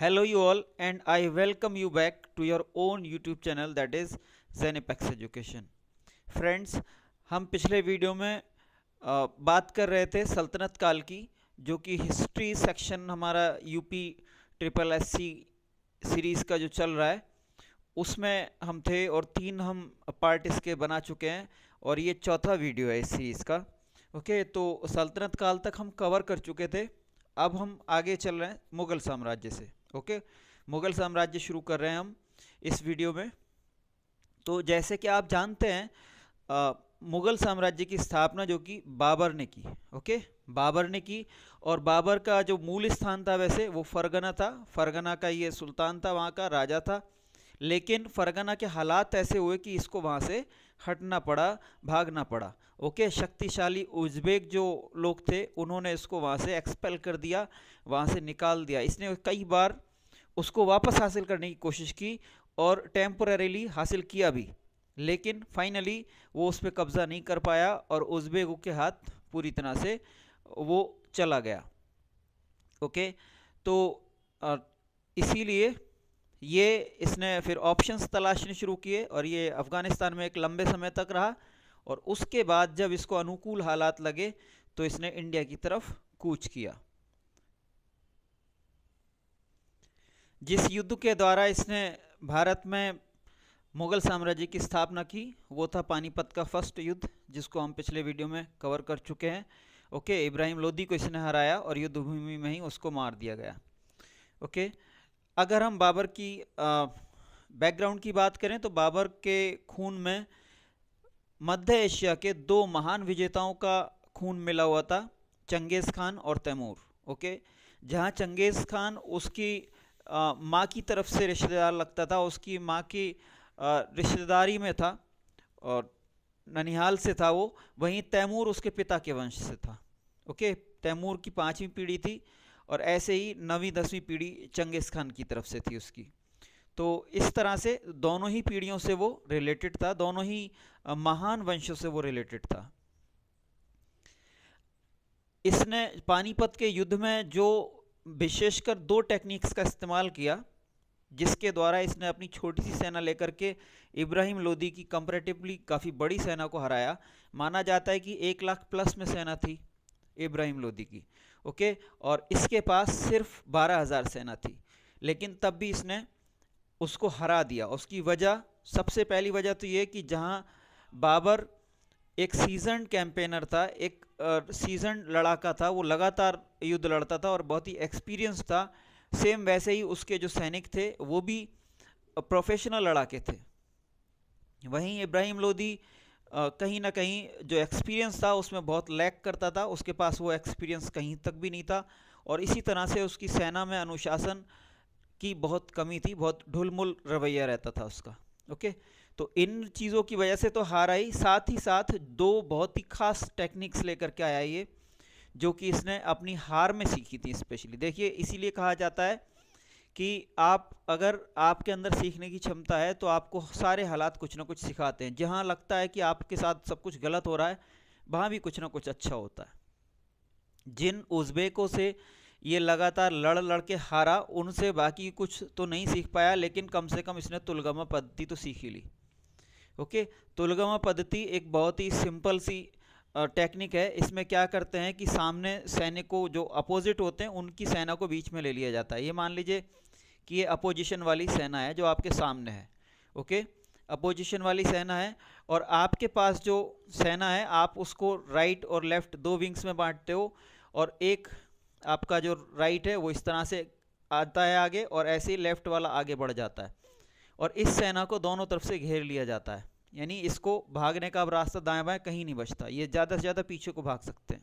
Hello you all and I welcome you back to your own YouTube channel that is zenepex education friends हम पिछले video में आ, बात कर रहे थे सल्तनत काल की जो कि हिस्ट्री सेक्शन हमारा UP triple S C series का जो चल रहा है उसमें हम थे और तीन हम पार्ट इसके बना चुके हैं और ये चौथा वीडियो है इस सीरीज़ का ओके तो सल्तनत काल तक हम कवर कर चुके थे अब हम आगे चल रहे हैं मुग़ल साम्राज्य से ओके मुगल साम्राज्य शुरू कर रहे हैं हम इस वीडियो में तो जैसे कि आप जानते हैं आ, मुगल साम्राज्य की स्थापना जो कि बाबर ने की ओके बाबर ने की और बाबर का जो मूल स्थान था वैसे वो फरगना था फरगना का ये सुल्तान था वहाँ का राजा था लेकिन फरगना के हालात ऐसे हुए कि इसको वहाँ से हटना पड़ा भागना पड़ा ओके शक्तिशाली उज्बेक जो लोग थे उन्होंने इसको वहाँ से एक्सपेल कर दिया वहाँ से निकाल दिया इसने कई बार उसको वापस हासिल करने की कोशिश की और टेम्परेली हासिल किया भी लेकिन फाइनली वो उस पर कब्ज़ा नहीं कर पाया और उज्बेक के हाथ पूरी तरह से वो चला गया ओके तो इसीलिए ये इसने फिर ऑप्शंस तलाशने शुरू किए और ये अफ़गानिस्तान में एक लंबे समय तक रहा और उसके बाद जब इसको अनुकूल हालात लगे तो इसने इंडिया की तरफ कूच किया जिस युद्ध के द्वारा इसने भारत में मुग़ल साम्राज्य की स्थापना की वो था पानीपत का फर्स्ट युद्ध जिसको हम पिछले वीडियो में कवर कर चुके हैं ओके इब्राहिम लोदी को इसने हराया और युद्ध भूमि में ही उसको मार दिया गया ओके अगर हम बाबर की बैकग्राउंड की बात करें तो बाबर के खून में मध्य एशिया के दो महान विजेताओं का खून मिला हुआ था चंगेज़ खान और तैमूर ओके जहाँ चंगेज़ खान उसकी माँ की तरफ से रिश्तेदार लगता था उसकी माँ की रिश्तेदारी में था और ननिहाल से था वो वहीं तैमूर उसके पिता के वंश से था ओके तैमूर की पाँचवीं पीढ़ी थी और ऐसे ही नवीं दसवीं पीढ़ी चंगेज़ खान की तरफ से थी उसकी तो इस तरह से दोनों ही पीढ़ियों से वो रिलेटेड था दोनों ही महान वंशों से वो रिलेटेड था इसने पानीपत के युद्ध में जो विशेषकर दो टेक्निक्स का इस्तेमाल किया जिसके द्वारा इसने अपनी छोटी सी सेना लेकर के इब्राहिम लोदी की कंपेरेटिवली काफ़ी बड़ी सेना को हराया माना जाता है कि एक लाख प्लस में सेना थी इब्राहिम लोदी की ओके और इसके पास सिर्फ बारह हज़ार सेना थी लेकिन तब भी इसने उसको हरा दिया उसकी वजह सबसे पहली वजह तो ये कि जहाँ बाबर एक सीजन कैंपेनर था एक सीजन लड़ाका था वो लगातार युद्ध लड़ता था और बहुत ही एक्सपीरियंस था सेम वैसे ही उसके जो सैनिक थे वो भी प्रोफेशनल लड़ाके थे वहीं इब्राहिम लोधी कहीं ना कहीं जो एक्सपीरियंस था उसमें बहुत लैक करता था उसके पास वो एक्सपीरियंस कहीं तक भी नहीं था और इसी तरह से उसकी सेना में अनुशासन की बहुत कमी थी बहुत ढुलमुल रवैया रहता था उसका ओके तो इन चीज़ों की वजह से तो हार आई साथ ही साथ दो बहुत ही खास टेक्निक्स लेकर के आया ये जो कि इसने अपनी हार में सीखी थी स्पेशली देखिए इसीलिए कहा जाता है कि आप अगर आपके अंदर सीखने की क्षमता है तो आपको सारे हालात कुछ ना कुछ सिखाते हैं जहाँ लगता है कि आपके साथ सब कुछ गलत हो रहा है वहाँ भी कुछ ना कुछ अच्छा होता है जिन उज़्बेकों से ये लगातार लड़ लड़ के हारा उनसे बाकी कुछ तो नहीं सीख पाया लेकिन कम से कम इसने तुलगमा पद्धति तो सीख ही ली ओके तुलगमा पद्धति एक बहुत ही सिंपल सी टेक्निक है इसमें क्या करते हैं कि सामने सैनिक को जो अपोजिट होते हैं उनकी सेना को बीच में ले लिया जाता है ये मान लीजिए कि ये अपोजिशन वाली सेना है जो आपके सामने है ओके अपोजिशन वाली सेना है और आपके पास जो सेना है आप उसको राइट और लेफ्ट दो विंग्स में बांटते हो और एक आपका जो राइट है वो इस तरह से आता है आगे और ऐसे ही लेफ्ट वाला आगे बढ़ जाता है और इस सेना को दोनों तरफ से घेर लिया जाता है यानी इसको भागने का अब रास्ता दाएं बाएं कहीं नहीं बचता ये ज़्यादा से ज़्यादा पीछे को भाग सकते हैं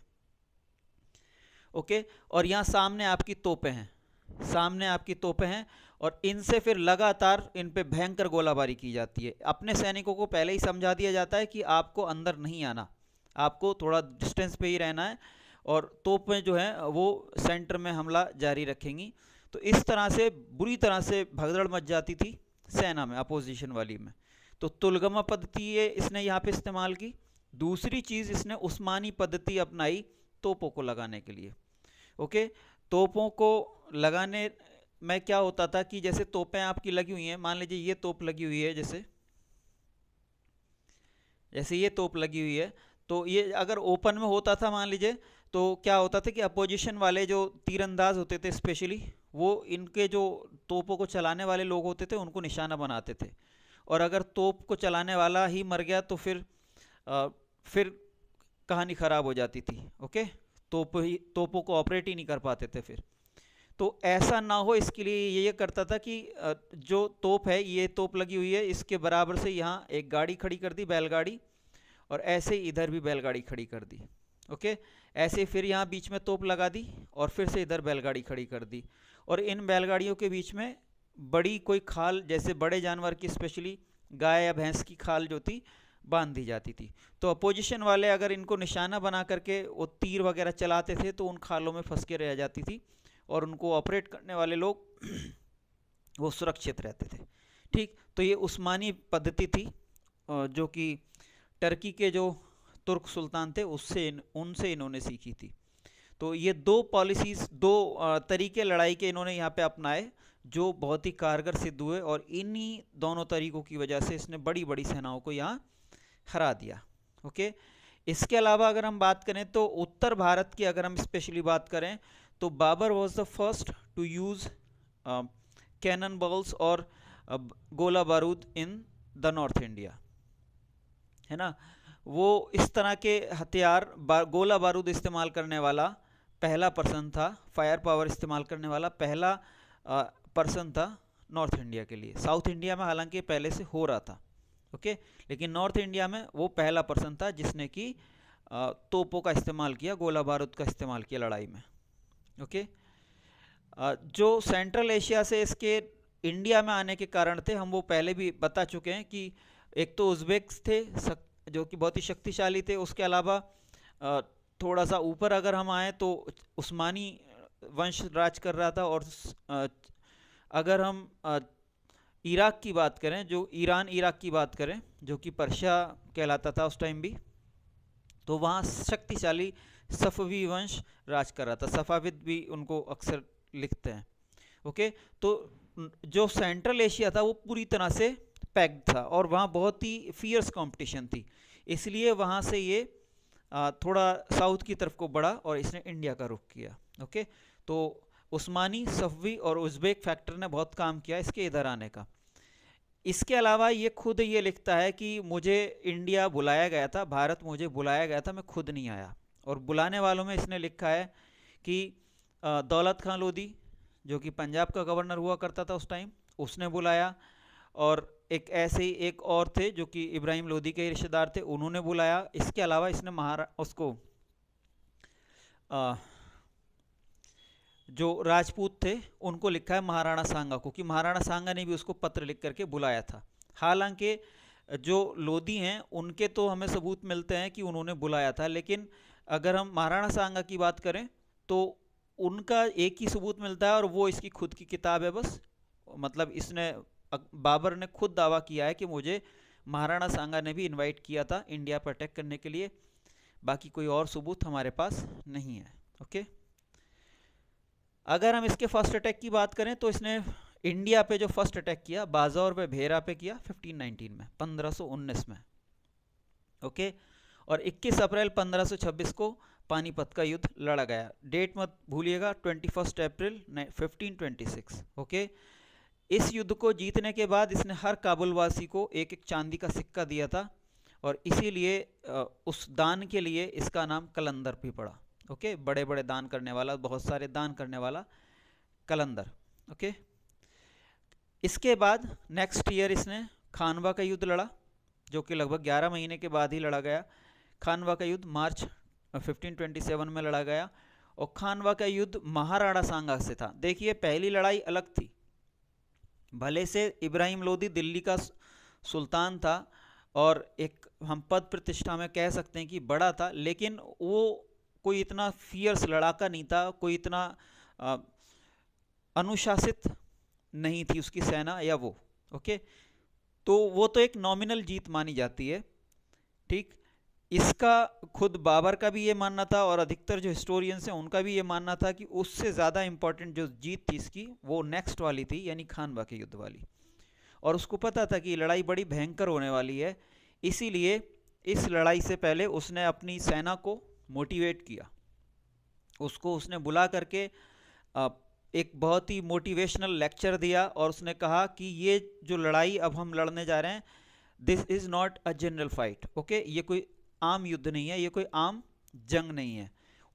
ओके और यहाँ सामने आपकी तोपें हैं सामने आपकी तोपें हैं और इनसे फिर लगातार इन पे भयंकर गोलाबारी की जाती है अपने सैनिकों को पहले ही समझा दिया जाता है कि आपको अंदर नहीं आना आपको थोड़ा डिस्टेंस पे ही रहना है और तोपें जो हैं वो सेंटर में हमला जारी रखेंगी तो इस तरह से बुरी तरह से भगदड़ मच जाती थी सेना में अपोजिशन वाली में तो तुलगमा पद्धति ये इसने यहाँ पे इस्तेमाल की दूसरी चीज़ इसने उस्मानी पद्धति अपनाई तोपों को लगाने के लिए ओके तोपों को लगाने में क्या होता था कि जैसे तोपें आपकी लगी हुई हैं मान लीजिए ये तोप लगी हुई है जैसे जैसे ये तोप लगी हुई है तो ये अगर ओपन में होता था मान लीजिए तो क्या होता था कि अपोजिशन वाले जो तीरंदाज होते थे स्पेशली वो इनके जो तोपों को चलाने वाले लोग होते थे उनको निशाना बनाते थे और अगर तोप को चलाने वाला ही मर गया तो फिर आ, फिर कहानी ख़राब हो जाती थी ओके तोप ही तोपों को ऑपरेट ही नहीं कर पाते थे फिर तो ऐसा ना हो इसके लिए ये करता था कि जो तोप है ये तोप लगी हुई है इसके बराबर से यहाँ एक गाड़ी खड़ी कर दी बैलगाड़ी और ऐसे ही इधर भी बैलगाड़ी खड़ी कर दी ओके ऐसे फिर यहाँ बीच में तोप लगा दी और फिर से इधर बैलगाड़ी खड़ी कर दी और इन बैलगाड़ियों के बीच में बड़ी कोई खाल जैसे बड़े जानवर की स्पेशली गाय या भैंस की खाल जो थी बांध दी जाती थी तो अपोजिशन वाले अगर इनको निशाना बना करके वो तीर वगैरह चलाते थे तो उन खालों में फंस के रह जाती थी और उनको ऑपरेट करने वाले लोग वो सुरक्षित रहते थे ठीक तो ये उस्मानी पद्धति थी जो कि टर्की के जो तुर्क सुल्तान थे उससे इन उनसे इन्होंने सीखी थी तो ये दो पॉलिसीज़ दो तरीके लड़ाई के इन्होंने यहाँ पे अपनाए जो बहुत ही कारगर सिद्ध हुए और इन्हीं दोनों तरीकों की वजह से इसने बड़ी बड़ी सेनाओं को यहाँ हरा दिया ओके इसके अलावा अगर हम बात करें तो उत्तर भारत की अगर हम स्पेशली बात करें तो Babar was the first to use cannon balls और गोला बारूद इन द नॉर्थ इंडिया है ना वो इस तरह के हथियार बार, गोला बारूद इस्तेमाल करने वाला पहला पर्सन था फायर पावर इस्तेमाल करने वाला पहला पर्सन था नॉर्थ इंडिया के लिए साउथ इंडिया में हालांकि पहले से हो रहा था ओके लेकिन नॉर्थ इंडिया में वो पहला पर्सन था जिसने कि तोपों का इस्तेमाल किया गोला बारूद का इस्तेमाल किया लड़ाई में ओके जो सेंट्रल एशिया से इसके इंडिया में आने के कारण थे हम वो पहले भी बता चुके हैं कि एक तो उज्बेक्स थे जो कि बहुत ही शक्तिशाली थे उसके अलावा थोड़ा सा ऊपर अगर हम आए तो उस्मानी वंश राज कर रहा था और अगर हम इराक़ की बात करें जो ईरान इराक़ की बात करें जो कि पर्शिया कहलाता था उस टाइम भी तो वहाँ शक्तिशाली सफ़वी वंश राज कर रहा था सफ़ाविद भी उनको अक्सर लिखते हैं ओके तो जो सेंट्रल एशिया था वो पूरी तरह से पैक्ड था और वहाँ बहुत ही फियर्स कंपटीशन थी इसलिए वहाँ से ये थोड़ा साउथ की तरफ को बढ़ा और इसने इंडिया का रुख किया ओके तो उस्मानी सफ़वी और उज़्बेक फैक्टर ने बहुत काम किया इसके इधर आने का इसके अलावा ये खुद ये लिखता है कि मुझे इंडिया बुलाया गया था भारत मुझे बुलाया गया था मैं खुद नहीं आया और बुलाने वालों में इसने लिखा है कि दौलत खां लोधी जो कि पंजाब का गवर्नर हुआ करता था उस टाइम उसने बुलाया और एक ऐसे ही एक और थे जो कि इब्राहिम लोधी के रिश्तेदार थे उन्होंने बुलाया इसके अलावा इसने महारा उसको आ, जो राजपूत थे उनको लिखा है महाराणा सांगा को कि महाराणा सांगा ने भी उसको पत्र लिख करके बुलाया था हालांकि जो लोधी हैं उनके तो हमें सबूत मिलते हैं कि उन्होंने बुलाया था लेकिन अगर हम महाराणा सांगा की बात करें तो उनका एक ही सबूत मिलता है और वो इसकी खुद की किताब है बस मतलब इसने बाबर ने खुद दावा किया है कि मुझे महाराणा सांगा ने भी इनवाइट किया था इंडिया पर अटैक करने के लिए बाकी कोई और सबूत हमारे पास नहीं है ओके अगर हम इसके फर्स्ट अटैक की बात करें तो इसने इंडिया पे जो फर्स्ट अटैक किया बाजौर पे भेरा पे किया 1519 में 1519 में ओके और 21 अप्रैल 1526 को पानीपत का युद्ध लड़ा गया डेट मत भूलिएगा 21 अप्रैल 1526 ओके इस युद्ध को जीतने के बाद इसने हर काबुलवासी को एक एक चांदी का सिक्का दिया था और इसीलिए उस दान के लिए इसका नाम कलंदर भी पड़ा ओके बड़े बड़े दान करने वाला बहुत सारे दान करने वाला कलंदर ओके इसके बाद नेक्स्ट ईयर इसने खानवा का युद्ध लड़ा जो कि लगभग 11 महीने के बाद ही लड़ा गया खानवा का युद्ध मार्च 1527 में लड़ा गया और खानवा का युद्ध महाराणा सांगा से था देखिए पहली लड़ाई अलग थी भले से इब्राहिम लोदी दिल्ली का सुल्तान था और एक हम पद प्रतिष्ठा में कह सकते हैं कि बड़ा था लेकिन वो कोई इतना फियर्स लड़ाका नहीं था कोई इतना आ, अनुशासित नहीं थी उसकी सेना या वो ओके तो वो तो एक नॉमिनल जीत मानी जाती है ठीक इसका खुद बाबर का भी ये मानना था और अधिकतर जो हिस्टोरियंस हैं उनका भी ये मानना था कि उससे ज़्यादा इम्पॉर्टेंट जो जीत थी इसकी वो नेक्स्ट वाली थी यानी खान के युद्ध वाली और उसको पता था कि लड़ाई बड़ी भयंकर होने वाली है इसीलिए इस लड़ाई से पहले उसने अपनी सेना को मोटिवेट किया उसको उसने बुला करके एक बहुत ही मोटिवेशनल लेक्चर दिया और उसने कहा कि ये जो लड़ाई अब हम लड़ने जा रहे हैं this is not a general fight okay ये कोई आम युद्ध नहीं है ये कोई आम जंग नहीं है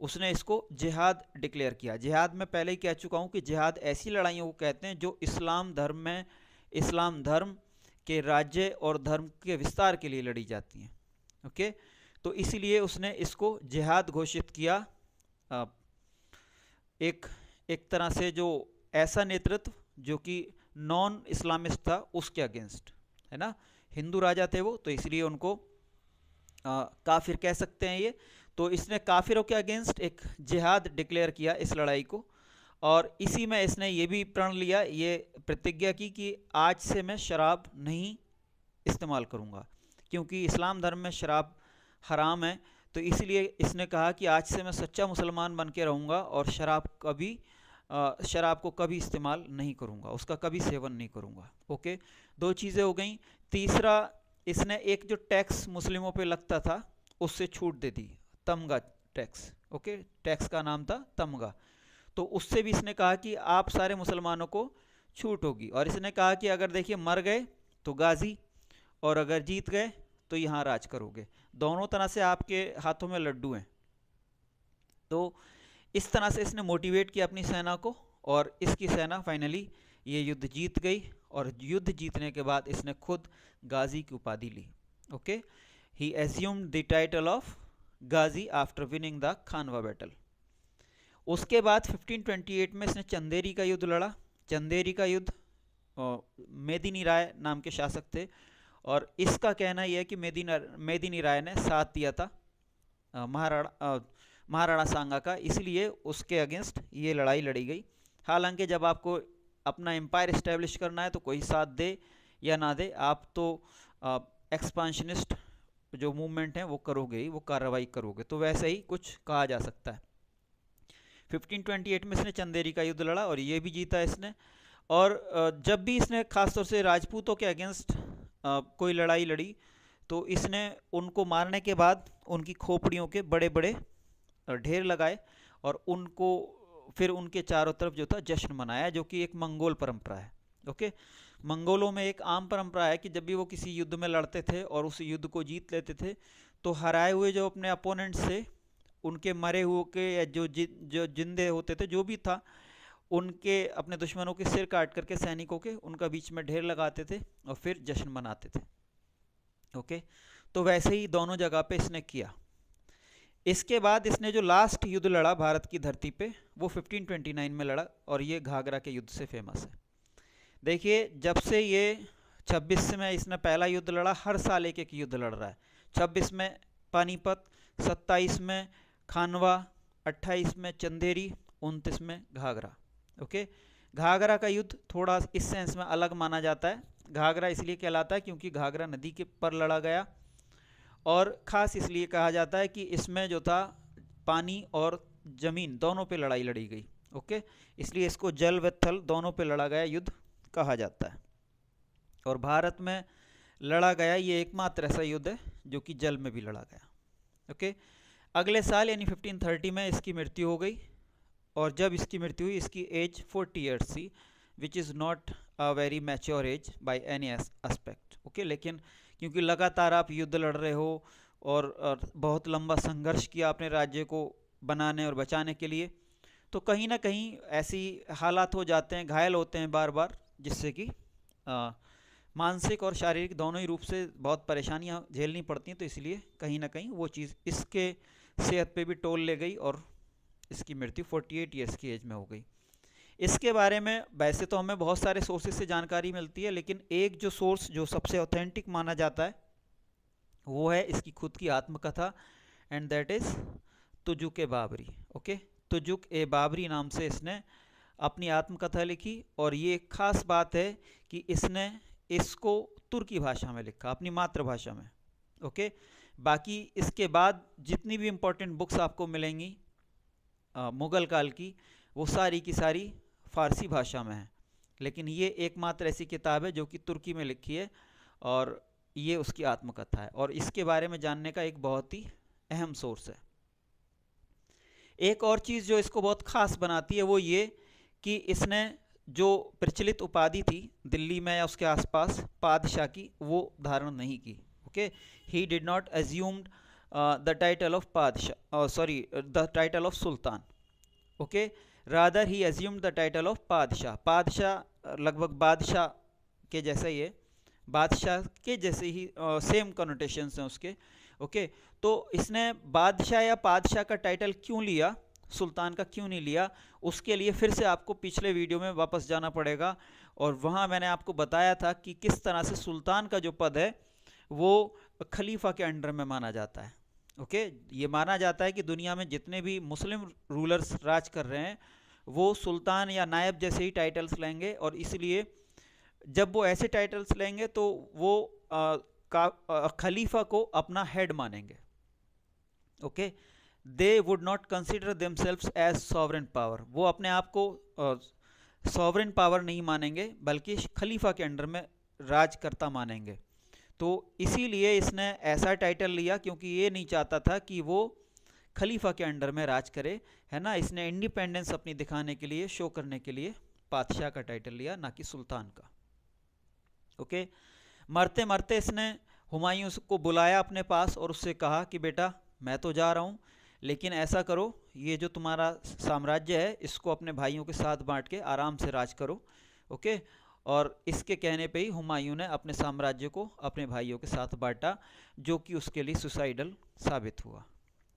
उसने इसको जिहाद डिक्लेयर किया जिहाद में पहले ही कह चुका हूँ कि जिहाद ऐसी लड़ाइयों को कहते हैं जो इस्लाम धर्म में इस्लाम धर्म के राज्य और धर्म के विस्तार के लिए लड़ी जाती हैं ओके okay? तो इसीलिए उसने इसको जिहाद घोषित किया एक एक तरह से जो ऐसा नेतृत्व जो कि नॉन इस्लामिस्ट था उसके अगेंस्ट है ना हिंदू राजा थे वो तो इसलिए उनको आ, काफिर कह सकते हैं ये तो इसने काफिरों के अगेंस्ट एक जिहाद डिक्लेयर किया इस लड़ाई को और इसी में इसने ये भी प्रण लिया ये प्रतिज्ञा की कि आज से मैं शराब नहीं इस्तेमाल करूँगा क्योंकि इस्लाम धर्म में शराब हराम है तो इसलिए इसने कहा कि आज से मैं सच्चा मुसलमान बन के रहूँगा और शराब कभी शराब को कभी इस्तेमाल नहीं करूँगा उसका कभी सेवन नहीं करूँगा ओके दो चीज़ें हो गई तीसरा इसने एक जो टैक्स मुस्लिमों पे लगता था उससे छूट दे दी तमगा टैक्स ओके टैक्स का नाम था तमगा तो उससे भी इसने कहा कि आप सारे मुसलमानों को छूट होगी और इसने कहा कि अगर देखिए मर गए तो गाजी और अगर जीत गए तो यहाँ राज करोगे दोनों तरह से आपके हाथों में लड्डू हैं तो इस तरह से इसने मोटिवेट किया अपनी सेना को और इसकी सेना फाइनली ये युद्ध जीत गई और युद्ध जीतने के बाद इसने खुद गाजी की उपाधि ली okay he assume the title of Ghazi after winning the Khanwa battle उसके बाद 1528 में इसने चंदेरी का युद्ध लड़ा चंदेरी का युद्ध मेदिनी राय नाम के शासक थे और इसका कहना यह है कि मेदिन मेदिनी राय ने साथ दिया था महाराणा महाराणा सांगा का इसलिए उसके अगेंस्ट ये लड़ाई लड़ी गई हालांकि जब आपको अपना एम्पायर इस्टेब्लिश करना है तो कोई साथ दे या ना दे आप तो एक्सपांशनिस्ट जो मूवमेंट है वो करोगे ही वो कार्रवाई करोगे तो वैसे ही कुछ कहा जा सकता है 1528 में इसने चंदेरी का युद्ध लड़ा और ये भी जीता इसने और जब भी इसने खासतौर से राजपूतों के अगेंस्ट कोई लड़ाई लड़ी तो इसने उनको मारने के बाद उनकी खोपड़ियों के बड़े बड़े ढेर लगाए और उनको फिर उनके चारों तरफ जो था जश्न मनाया जो कि एक मंगोल परंपरा है ओके मंगोलों में एक आम परंपरा है कि जब भी वो किसी युद्ध में लड़ते थे और उस युद्ध को जीत लेते थे तो हराए हुए जो अपने अपोनेंट्स थे उनके मरे हुए के जो जि, जो जिंदे होते थे जो भी था उनके अपने दुश्मनों के सिर काट करके सैनिकों के उनका बीच में ढेर लगाते थे और फिर जश्न मनाते थे ओके तो वैसे ही दोनों जगह पे इसने किया इसके बाद इसने जो लास्ट युद्ध लड़ा भारत की धरती पे वो 1529 में लड़ा और ये घाघरा के युद्ध से फेमस है देखिए जब से ये 26 में इसने पहला युद्ध लड़ा हर साल एक एक युद्ध लड़ रहा है 26 में पानीपत 27 में खानवा 28 में चंदेरी 29 में घाघरा ओके घाघरा का युद्ध थोड़ा इस सेंस में अलग माना जाता है घाघरा इसलिए कहलाता है क्योंकि घाघरा नदी के पर लड़ा गया और ख़ास इसलिए कहा जाता है कि इसमें जो था पानी और ज़मीन दोनों पे लड़ाई लड़ी गई ओके इसलिए इसको जल व थल दोनों पे लड़ा गया युद्ध कहा जाता है और भारत में लड़ा गया ये एकमात्र ऐसा युद्ध है जो कि जल में भी लड़ा गया ओके अगले साल यानी 1530 में इसकी मृत्यु हो गई और जब इसकी मृत्यु हुई इसकी एज फोर्टी ईयर्स थी which is not a very mature age by any aspect okay लेकिन क्योंकि लगातार आप युद्ध लड़ रहे हो और, और बहुत लंबा संघर्ष किया अपने राज्य को बनाने और बचाने के लिए तो कहीं ना कहीं ऐसी हालात हो जाते हैं घायल होते हैं बार बार जिससे कि मानसिक और शारीरिक दोनों ही रूप से बहुत परेशानियां झेलनी पड़ती हैं तो इसलिए कहीं ना कहीं वो चीज़ इसके सेहत पे भी टोल ले गई और इसकी मृत्यु 48 ईयर्स की एज में हो गई इसके बारे में वैसे तो हमें बहुत सारे सोर्सेज से जानकारी मिलती है लेकिन एक जो सोर्स जो सबसे ऑथेंटिक माना जाता है वो है इसकी खुद की आत्मकथा and that is Tuzuk e Baburi okay Tuzuk e Baburi नाम से इसने अपनी आत्मकथा लिखी और ये खास बात है कि इसने इसको तुर्की भाषा में लिखा अपनी मातृभाषा में ओके बाकी इसके बाद जितनी भी इम्पोर्टेंट बुक्स आपको मिलेंगी मुग़ल काल की वो सारी की सारी फ़ारसी भाषा में है लेकिन ये एकमात्र ऐसी किताब है जो कि तुर्की में लिखी है और ये उसकी आत्मकथा है और इसके बारे में जानने का एक बहुत ही अहम सोर्स है एक और चीज़ जो इसको बहुत ख़ास बनाती है वो ये कि इसने जो प्रचलित उपाधि थी दिल्ली में या उसके आसपास पादशाह की वो धारण नहीं की okay he did not assumed the uh, the title of sorry the uh, sorry, uh, the title of Sultan. Okay, rather he assumed the title of लगभग बादशाह के जैसा ही है बादशाह के जैसे ही सेम कनोटेशंस हैं उसके ओके तो इसने बादशाह या पादशाह का टाइटल क्यों लिया सुल्तान का क्यों नहीं लिया उसके लिए फिर से आपको पिछले वीडियो में वापस जाना पड़ेगा और वहाँ मैंने आपको बताया था कि किस तरह से सुल्तान का जो पद है वो खलीफा के अंडर में माना जाता है ओके ये माना जाता है कि दुनिया में जितने भी मुस्लिम रूलर्स राज कर रहे हैं वो सुल्तान या नायब जैसे ही टाइटल्स लेंगे और इसलिए जब वो ऐसे टाइटल्स लेंगे तो वो आ, का आ, खलीफा को अपना हेड मानेंगे okay they would not consider them as sovereign power वो अपने आप को सॉवरन पावर नहीं मानेंगे बल्कि खलीफा के अंडर में राज करता मानेंगे तो इसीलिए इसने ऐसा टाइटल लिया क्योंकि ये नहीं चाहता था कि वो खलीफा के अंडर में राज करे है ना इसने इंडिपेंडेंस अपनी दिखाने के लिए शो करने के लिए पातशाह का टाइटल लिया ना कि सुल्तान का ओके मरते मरते इसने हुमायूं को बुलाया अपने पास और उससे कहा कि बेटा मैं तो जा रहा हूँ लेकिन ऐसा करो ये जो तुम्हारा साम्राज्य है इसको अपने भाइयों के साथ बांट के आराम से राज करो ओके और इसके कहने पे ही हुमायूं ने अपने साम्राज्य को अपने भाइयों के साथ बांटा जो कि उसके लिए सुसाइडल साबित हुआ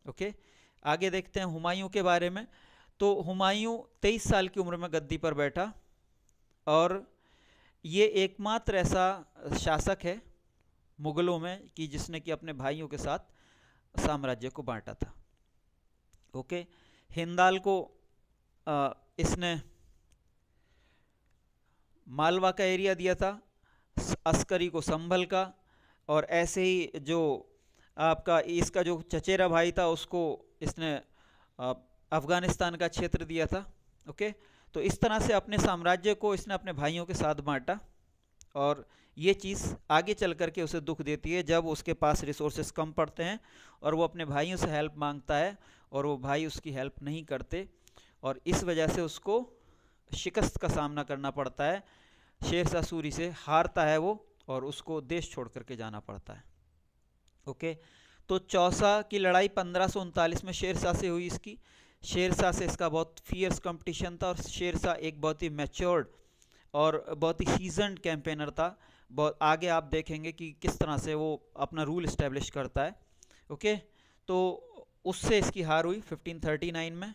ओके आगे देखते हैं हुमायूं के बारे में तो हुमायूं 23 साल की उम्र में गद्दी पर बैठा और ये एकमात्र ऐसा शासक है मुग़लों में कि जिसने कि अपने भाइयों के साथ साम्राज्य को बांटा था ओके हिंदाल को आ, इसने मालवा का एरिया दिया था अस्करी को संभल का और ऐसे ही जो आपका इसका जो चचेरा भाई था उसको इसने अफ़गानिस्तान का क्षेत्र दिया था ओके तो इस तरह से अपने साम्राज्य को इसने अपने भाइयों के साथ बांटा और ये चीज़ आगे चल कर के उसे दुख देती है जब उसके पास रिसोर्सेस कम पड़ते हैं और वो अपने भाइयों से हेल्प मांगता है और वो भाई उसकी हेल्प नहीं करते और इस वजह से उसको शिकस्त का सामना करना पड़ता है शेर शाह सूरी से हारता है वो और उसको देश छोड़ करके जाना पड़ता है ओके तो चौसा की लड़ाई पंद्रह में शेर से हुई इसकी शेर से इसका बहुत फियर्स कंपटीशन था और शेर शाह एक बहुत ही मैच्योर्ड और बहुत ही सीजन कैंपेनर था बहुत आगे आप देखेंगे कि किस तरह से वो अपना रूल इस्टेब्लिश करता है ओके तो उससे इसकी हार हुई 1539 में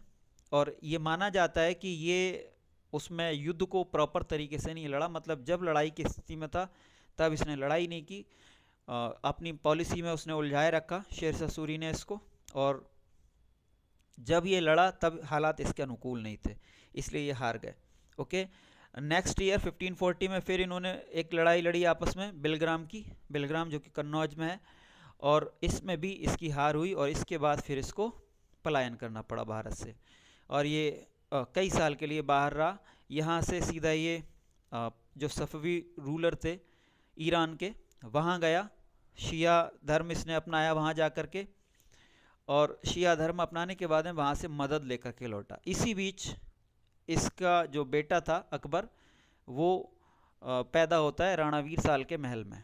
और ये माना जाता है कि ये उसमें युद्ध को प्रॉपर तरीके से नहीं लड़ा मतलब जब लड़ाई की स्थिति में था तब इसने लड़ाई नहीं की आ, अपनी पॉलिसी में उसने उलझाए रखा शेरशाह सूरी ने इसको और जब ये लड़ा तब हालात इसके अनुकूल नहीं थे इसलिए ये हार गए ओके नेक्स्ट ईयर 1540 में फिर इन्होंने एक लड़ाई लड़ी आपस में बिलग्राम की बिलग्राम जो कि कन्नौज में है और इसमें भी इसकी हार हुई और इसके बाद फिर इसको पलायन करना पड़ा भारत से और ये कई साल के लिए बाहर रहा यहाँ से सीधा ये जो सफ़वी रूलर थे ईरान के वहाँ गया शिया धर्म इसने अपनाया वहाँ जा कर के और शिया धर्म अपनाने के बाद में वहाँ से मदद लेकर के लौटा इसी बीच इसका जो बेटा था अकबर वो पैदा होता है राणावीर साल के महल में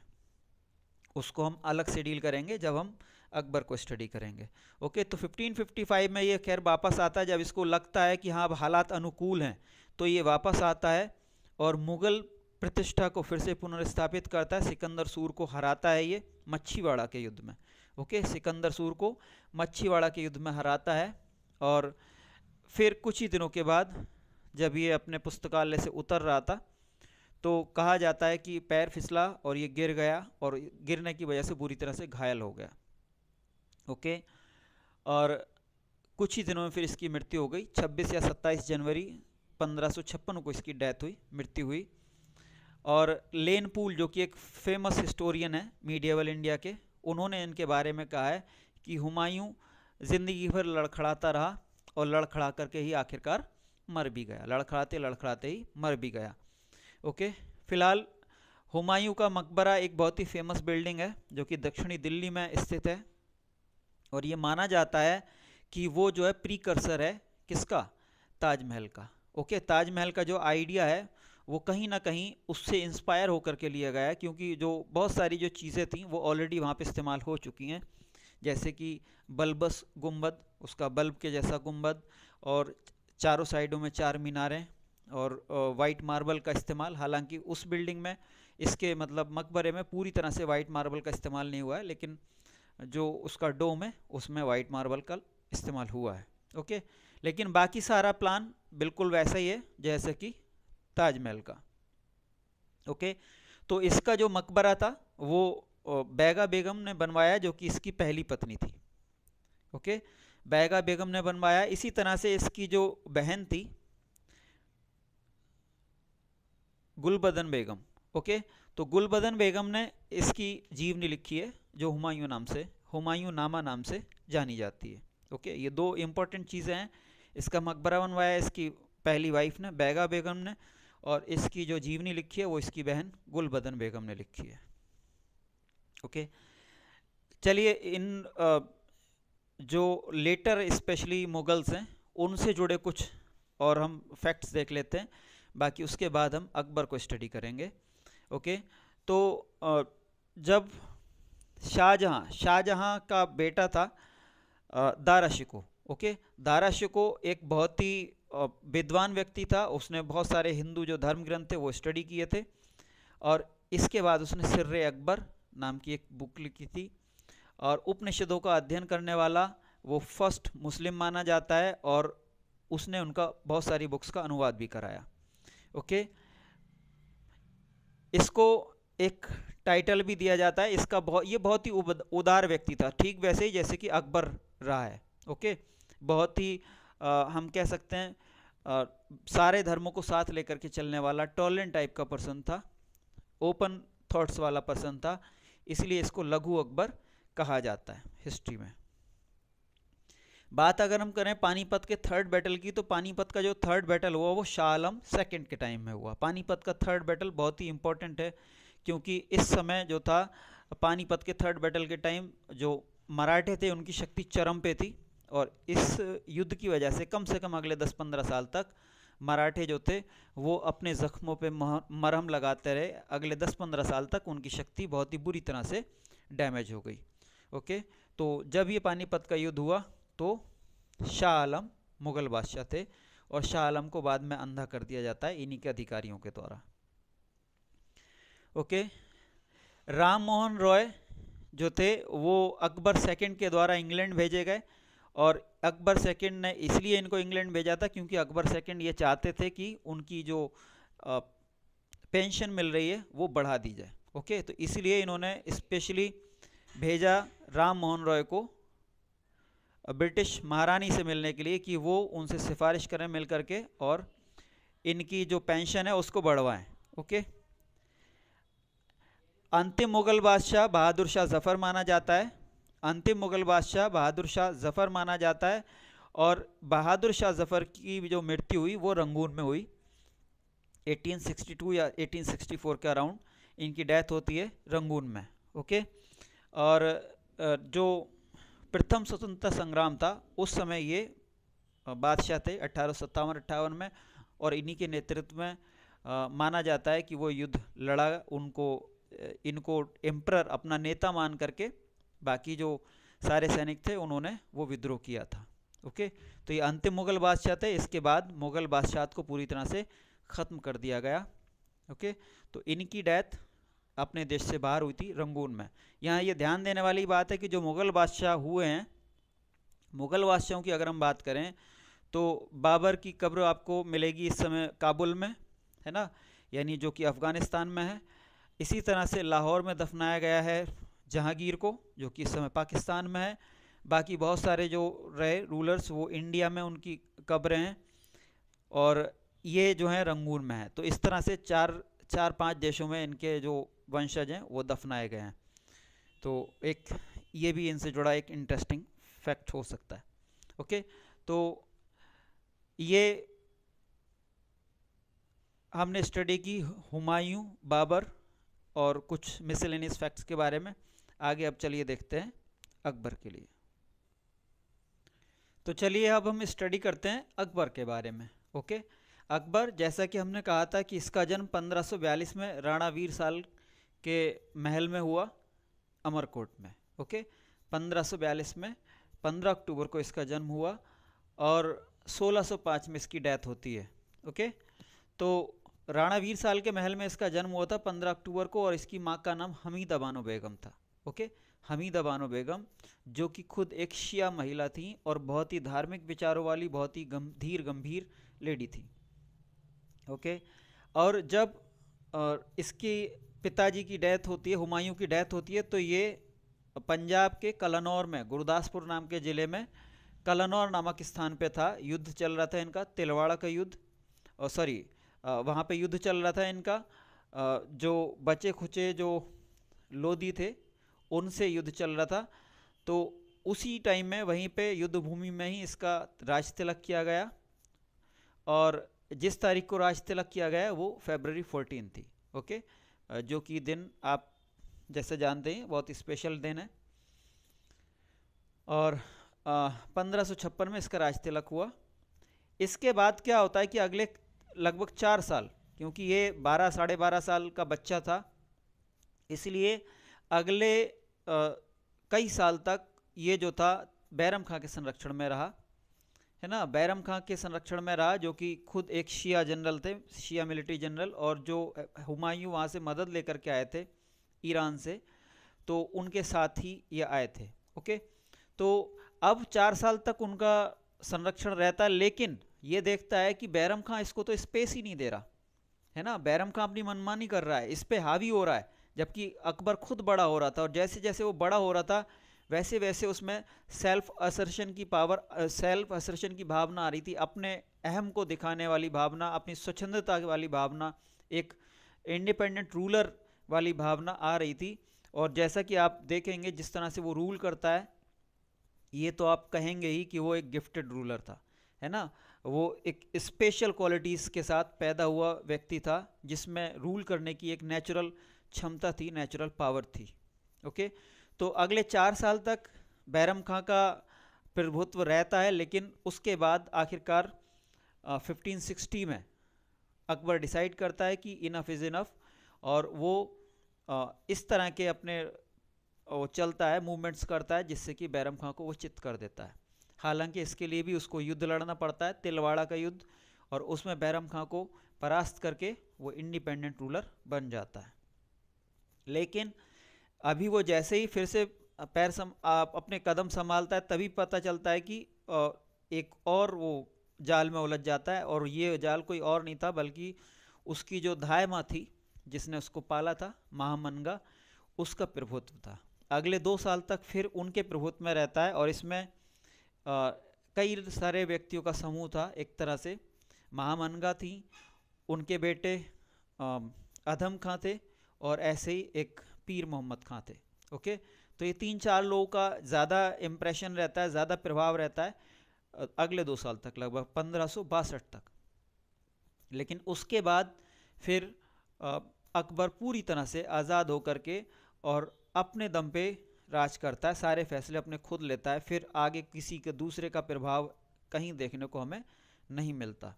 उसको हम अलग से डील करेंगे जब हम अकबर को स्टडी करेंगे ओके तो 1555 में ये खैर वापस आता है जब इसको लगता है कि हाँ अब हालात अनुकूल हैं तो ये वापस आता है और मुग़ल प्रतिष्ठा को फिर से पुनर्स्थापित करता है सिकंदर सूर को हराता है ये मच्छीवाड़ा के युद्ध में ओके सिकंदर सूर को मच्छीवाड़ा के युद्ध में हराता है और फिर कुछ ही दिनों के बाद जब ये अपने पुस्तकालय से उतर रहा था तो कहा जाता है कि पैर फिसला और ये गिर गया और गिरने की वजह से बुरी तरह से घायल हो गया ओके और कुछ ही दिनों में फिर इसकी मृत्यु हो गई 26 या 27 जनवरी पंद्रह को इसकी डेथ हुई मृत्यु हुई और लेन पूल जो कि एक फेमस हिस्टोरियन है मीडियावल इंडिया के उन्होंने इनके बारे में कहा है कि हुमायूं ज़िंदगी भर लड़खड़ाता रहा और लड़खड़ा करके ही आखिरकार मर भी गया लड़खड़ाते लड़खड़ाते ही मर भी गया ओके फिलहाल हुमायूं का मकबरा एक बहुत ही फेमस बिल्डिंग है जो कि दक्षिणी दिल्ली में स्थित है और ये माना जाता है कि वो जो है प्रीकर्सर है किसका ताजमहल का ओके ताजमहल का जो आइडिया है वो कहीं ना कहीं उससे इंस्पायर होकर के लिया गया है क्योंकि जो बहुत सारी जो चीज़ें थी वो ऑलरेडी वहाँ पे इस्तेमाल हो चुकी हैं जैसे कि बल्बस गुम्बद उसका बल्ब के जैसा गुम्बद और चारों साइडों में चार मीनारें और वाइट मार्बल का इस्तेमाल हालांकि उस बिल्डिंग में इसके मतलब मकबरे में पूरी तरह से वाइट मार्बल का इस्तेमाल नहीं हुआ है लेकिन जो उसका डोम है उसमें वाइट मार्बल का इस्तेमाल हुआ है ओके लेकिन बाकी सारा प्लान बिल्कुल वैसा ही है जैसे कि ताजमहल का ओके तो इसका जो मकबरा था वो बैगा बेगम ने बनवाया जो कि इसकी पहली पत्नी थी ओके बैगा बेगम ने बनवाया इसी तरह से इसकी जो बहन थी गुलबदन बेगम ओके तो गुलबदन बेगम ने इसकी जीवनी लिखी है जो हुमायूं नाम से हुमायूं नामा नाम से जानी जाती है ओके ये दो इम्पोर्टेंट चीज़ें हैं इसका मकबरा बनवाया इसकी पहली वाइफ ने बैगा बेगम ने और इसकी जो जीवनी लिखी है वो इसकी बहन गुलबदन बेगम ने लिखी है ओके चलिए इन जो लेटर स्पेशली मुगल्स हैं उनसे जुड़े कुछ और हम फैक्ट्स देख लेते हैं बाकी उसके बाद हम अकबर को स्टडी करेंगे ओके तो जब शाहजहाँ शाहजहाँ का बेटा था दारा शिको ओके दारा शिको एक बहुत ही विद्वान व्यक्ति था उसने बहुत सारे हिंदू जो धर्म ग्रंथ थे वो स्टडी किए थे और इसके बाद उसने सिर अकबर नाम की एक बुक लिखी थी और उपनिषदों का अध्ययन करने वाला वो फर्स्ट मुस्लिम माना जाता है और उसने उनका बहुत सारी बुक्स का अनुवाद भी कराया ओके इसको एक टाइटल भी दिया जाता है इसका बहुत ये बहुत ही उदार व्यक्ति था ठीक वैसे ही जैसे कि अकबर रहा है ओके बहुत ही आ, हम कह सकते हैं आ, सारे धर्मों को साथ लेकर के चलने वाला टॉलेंट टाइप का पर्सन था ओपन थॉट्स वाला पर्सन था इसलिए इसको लघु अकबर कहा जाता है हिस्ट्री में बात अगर हम करें पानीपत के थर्ड बैटल की तो पानीपत का जो थर्ड बैटल हुआ वो शाह आलम सेकेंड के टाइम में हुआ पानीपत का थर्ड बैटल बहुत ही इंपॉर्टेंट है क्योंकि इस समय जो था पानीपत के थर्ड बैटल के टाइम जो मराठे थे उनकी शक्ति चरम पे थी और इस युद्ध की वजह से कम से कम अगले दस पंद्रह साल तक मराठे जो थे वो अपने ज़ख्मों पर मरहम लगाते रहे अगले दस पंद्रह साल तक उनकी शक्ति बहुत ही बुरी तरह से डैमेज हो गई ओके तो जब ये पानीपत का युद्ध हुआ तो शाह आलम मुग़ल बादशाह थे और शाह आलम को बाद में अंधा कर दिया जाता है इन्हीं के अधिकारियों के द्वारा ओके राम मोहन रॉय जो थे वो अकबर सेकंड के द्वारा इंग्लैंड भेजे गए और अकबर सेकंड ने इसलिए इनको इंग्लैंड भेजा था क्योंकि अकबर सेकंड ये चाहते थे कि उनकी जो पेंशन मिल रही है वो बढ़ा दी जाए ओके तो इसलिए इन्होंने स्पेशली भेजा राम मोहन रॉय को ब्रिटिश महारानी से मिलने के लिए कि वो उनसे सिफारिश करें मिल करके और इनकी जो पेंशन है उसको बढ़वाएं ओके अंतिम मुग़ल बादशाह बहादुर शाह ज़फ़र माना जाता है अंतिम मुग़ल बादशाह बहादुर शाह ज़फ़र माना जाता है और बहादुर शाह ज़फ़र की जो मृत्यु हुई वो रंगून में हुई 1862 या 1864 के अराउंड इनकी डेथ होती है रंगून में ओके और जो प्रथम स्वतंत्रता संग्राम था उस समय ये बादशाह थे अट्ठारह सत्तावन अट्ठावन में और इन्हीं के नेतृत्व में आ, माना जाता है कि वो युद्ध लड़ा उनको इनको एम्प्रर अपना नेता मान करके बाकी जो सारे सैनिक थे उन्होंने वो विद्रोह किया था ओके तो ये अंतिम मुगल बादशाह थे इसके बाद मुगल बादशाह को पूरी तरह से ख़त्म कर दिया गया ओके तो इनकी डेथ अपने देश से बाहर हुई थी रंगून में यहाँ ये ध्यान देने वाली बात है कि जो मुग़ल बादशाह हुए हैं मुग़ल बादशाहों की अगर हम बात करें तो बाबर की कब्र आपको मिलेगी इस समय काबुल में है ना यानी जो कि अफ़गानिस्तान में है इसी तरह से लाहौर में दफनाया गया है जहांगीर को जो कि इस समय पाकिस्तान में है बाकी बहुत सारे जो रहे रूलर्स वो इंडिया में उनकी कब्रें हैं और ये जो है रंगून में है तो इस तरह से चार चार पांच देशों में इनके जो वंशज हैं वो दफनाए गए हैं तो एक ये भी इनसे जुड़ा एक इंटरेस्टिंग फैक्ट हो सकता है ओके तो ये हमने स्टडी की हुमायूं बाबर और कुछ मिसलिनियस फैक्ट्स के बारे में आगे अब चलिए देखते हैं अकबर के लिए तो चलिए अब हम स्टडी करते हैं अकबर के बारे में ओके अकबर जैसा कि हमने कहा था कि इसका जन्म 1542 में राणा वीर साल के महल में हुआ अमरकोट में ओके 1542 में 15 अक्टूबर को इसका जन्म हुआ और 1605 में इसकी डेथ होती है ओके तो राणावीर साल के महल में इसका जन्म हुआ था 15 अक्टूबर को और इसकी माँ का नाम हमीदा बानो बेगम था ओके हमीदा बानो बेगम जो कि खुद एक शिया महिला थी और बहुत ही धार्मिक विचारों वाली बहुत ही गंभीर गंभीर लेडी थी ओके और जब और इसकी पिताजी की डेथ होती है हुमायूं की डेथ होती है तो ये पंजाब के कलनौर में गुरदासपुर नाम के ज़िले में कलनौर नामक स्थान पे था युद्ध चल रहा था इनका तिलवाड़ा का युद्ध और सॉरी वहाँ पे युद्ध चल रहा था इनका जो बचे खुचे जो लोधी थे उनसे युद्ध चल रहा था तो उसी टाइम में वहीं पे युद्ध भूमि में ही इसका राज तिलक किया गया और जिस तारीख को राज तिलक किया गया वो फेबररी फोर्टीन थी ओके जो कि दिन आप जैसे जानते हैं बहुत स्पेशल दिन है और पंद्रह में इसका राज तिलक हुआ इसके बाद क्या होता है कि अगले लगभग चार साल क्योंकि ये बारह साढ़े बारह साल का बच्चा था इसलिए अगले आ, कई साल तक ये जो था बैरम खां के संरक्षण में रहा है ना बैरम खां के संरक्षण में रहा जो कि खुद एक शिया जनरल थे शिया मिलिट्री जनरल और जो हुमायूं वहाँ से मदद लेकर के आए थे ईरान से तो उनके साथ ही ये आए थे ओके तो अब चार साल तक उनका संरक्षण रहता है लेकिन ये देखता है कि बैरम खां इसको तो स्पेस ही नहीं दे रहा है ना बैरम खां अपनी मनमानी कर रहा है इस पर हावी हो रहा है जबकि अकबर खुद बड़ा हो रहा था और जैसे जैसे वो बड़ा हो रहा था वैसे वैसे उसमें सेल्फ असर्शन की पावर सेल्फ असर्शन की भावना आ रही थी अपने अहम को दिखाने वाली भावना अपनी स्वच्छंदता वाली भावना एक इंडिपेंडेंट रूलर वाली भावना आ रही थी और जैसा कि आप देखेंगे जिस तरह से वो रूल करता है ये तो आप कहेंगे ही कि वो एक गिफ्टेड रूलर था है ना वो एक स्पेशल क्वालिटीज़ के साथ पैदा हुआ व्यक्ति था जिसमें रूल करने की एक नेचुरल क्षमता थी नेचुरल पावर थी ओके okay? तो अगले चार साल तक बैरम खां का प्रभुत्व रहता है लेकिन उसके बाद आखिरकार फिफ्टीन सिक्सटी में अकबर डिसाइड करता है कि इनफ इज़ इनफ और वो आ, इस तरह के अपने वो चलता है मूवमेंट्स करता है जिससे कि बैरम खां को वो चित कर देता है हालांकि इसके लिए भी उसको युद्ध लड़ना पड़ता है तिलवाड़ा का युद्ध और उसमें बैरम खां को परास्त करके वो इंडिपेंडेंट रूलर बन जाता है लेकिन अभी वो जैसे ही फिर से पैर सम आप अपने कदम संभालता है तभी पता चलता है कि एक और वो जाल में उलझ जाता है और ये जाल कोई और नहीं था बल्कि उसकी जो धाय माँ थी जिसने उसको पाला था महामनगा उसका प्रभुत्व था अगले दो साल तक फिर उनके प्रभुत्व में रहता है और इसमें आ, कई सारे व्यक्तियों का समूह था एक तरह से महामनगा थी उनके बेटे अधम खां थे और ऐसे ही एक पीर मोहम्मद खां थे ओके तो ये तीन चार लोगों का ज़्यादा इम्प्रेशन रहता है ज़्यादा प्रभाव रहता है अगले दो साल तक लगभग पंद्रह तक लेकिन उसके बाद फिर अकबर पूरी तरह से आज़ाद होकर के और अपने दम पे राज करता है सारे फैसले अपने खुद लेता है फिर आगे किसी के दूसरे का प्रभाव कहीं देखने को हमें नहीं मिलता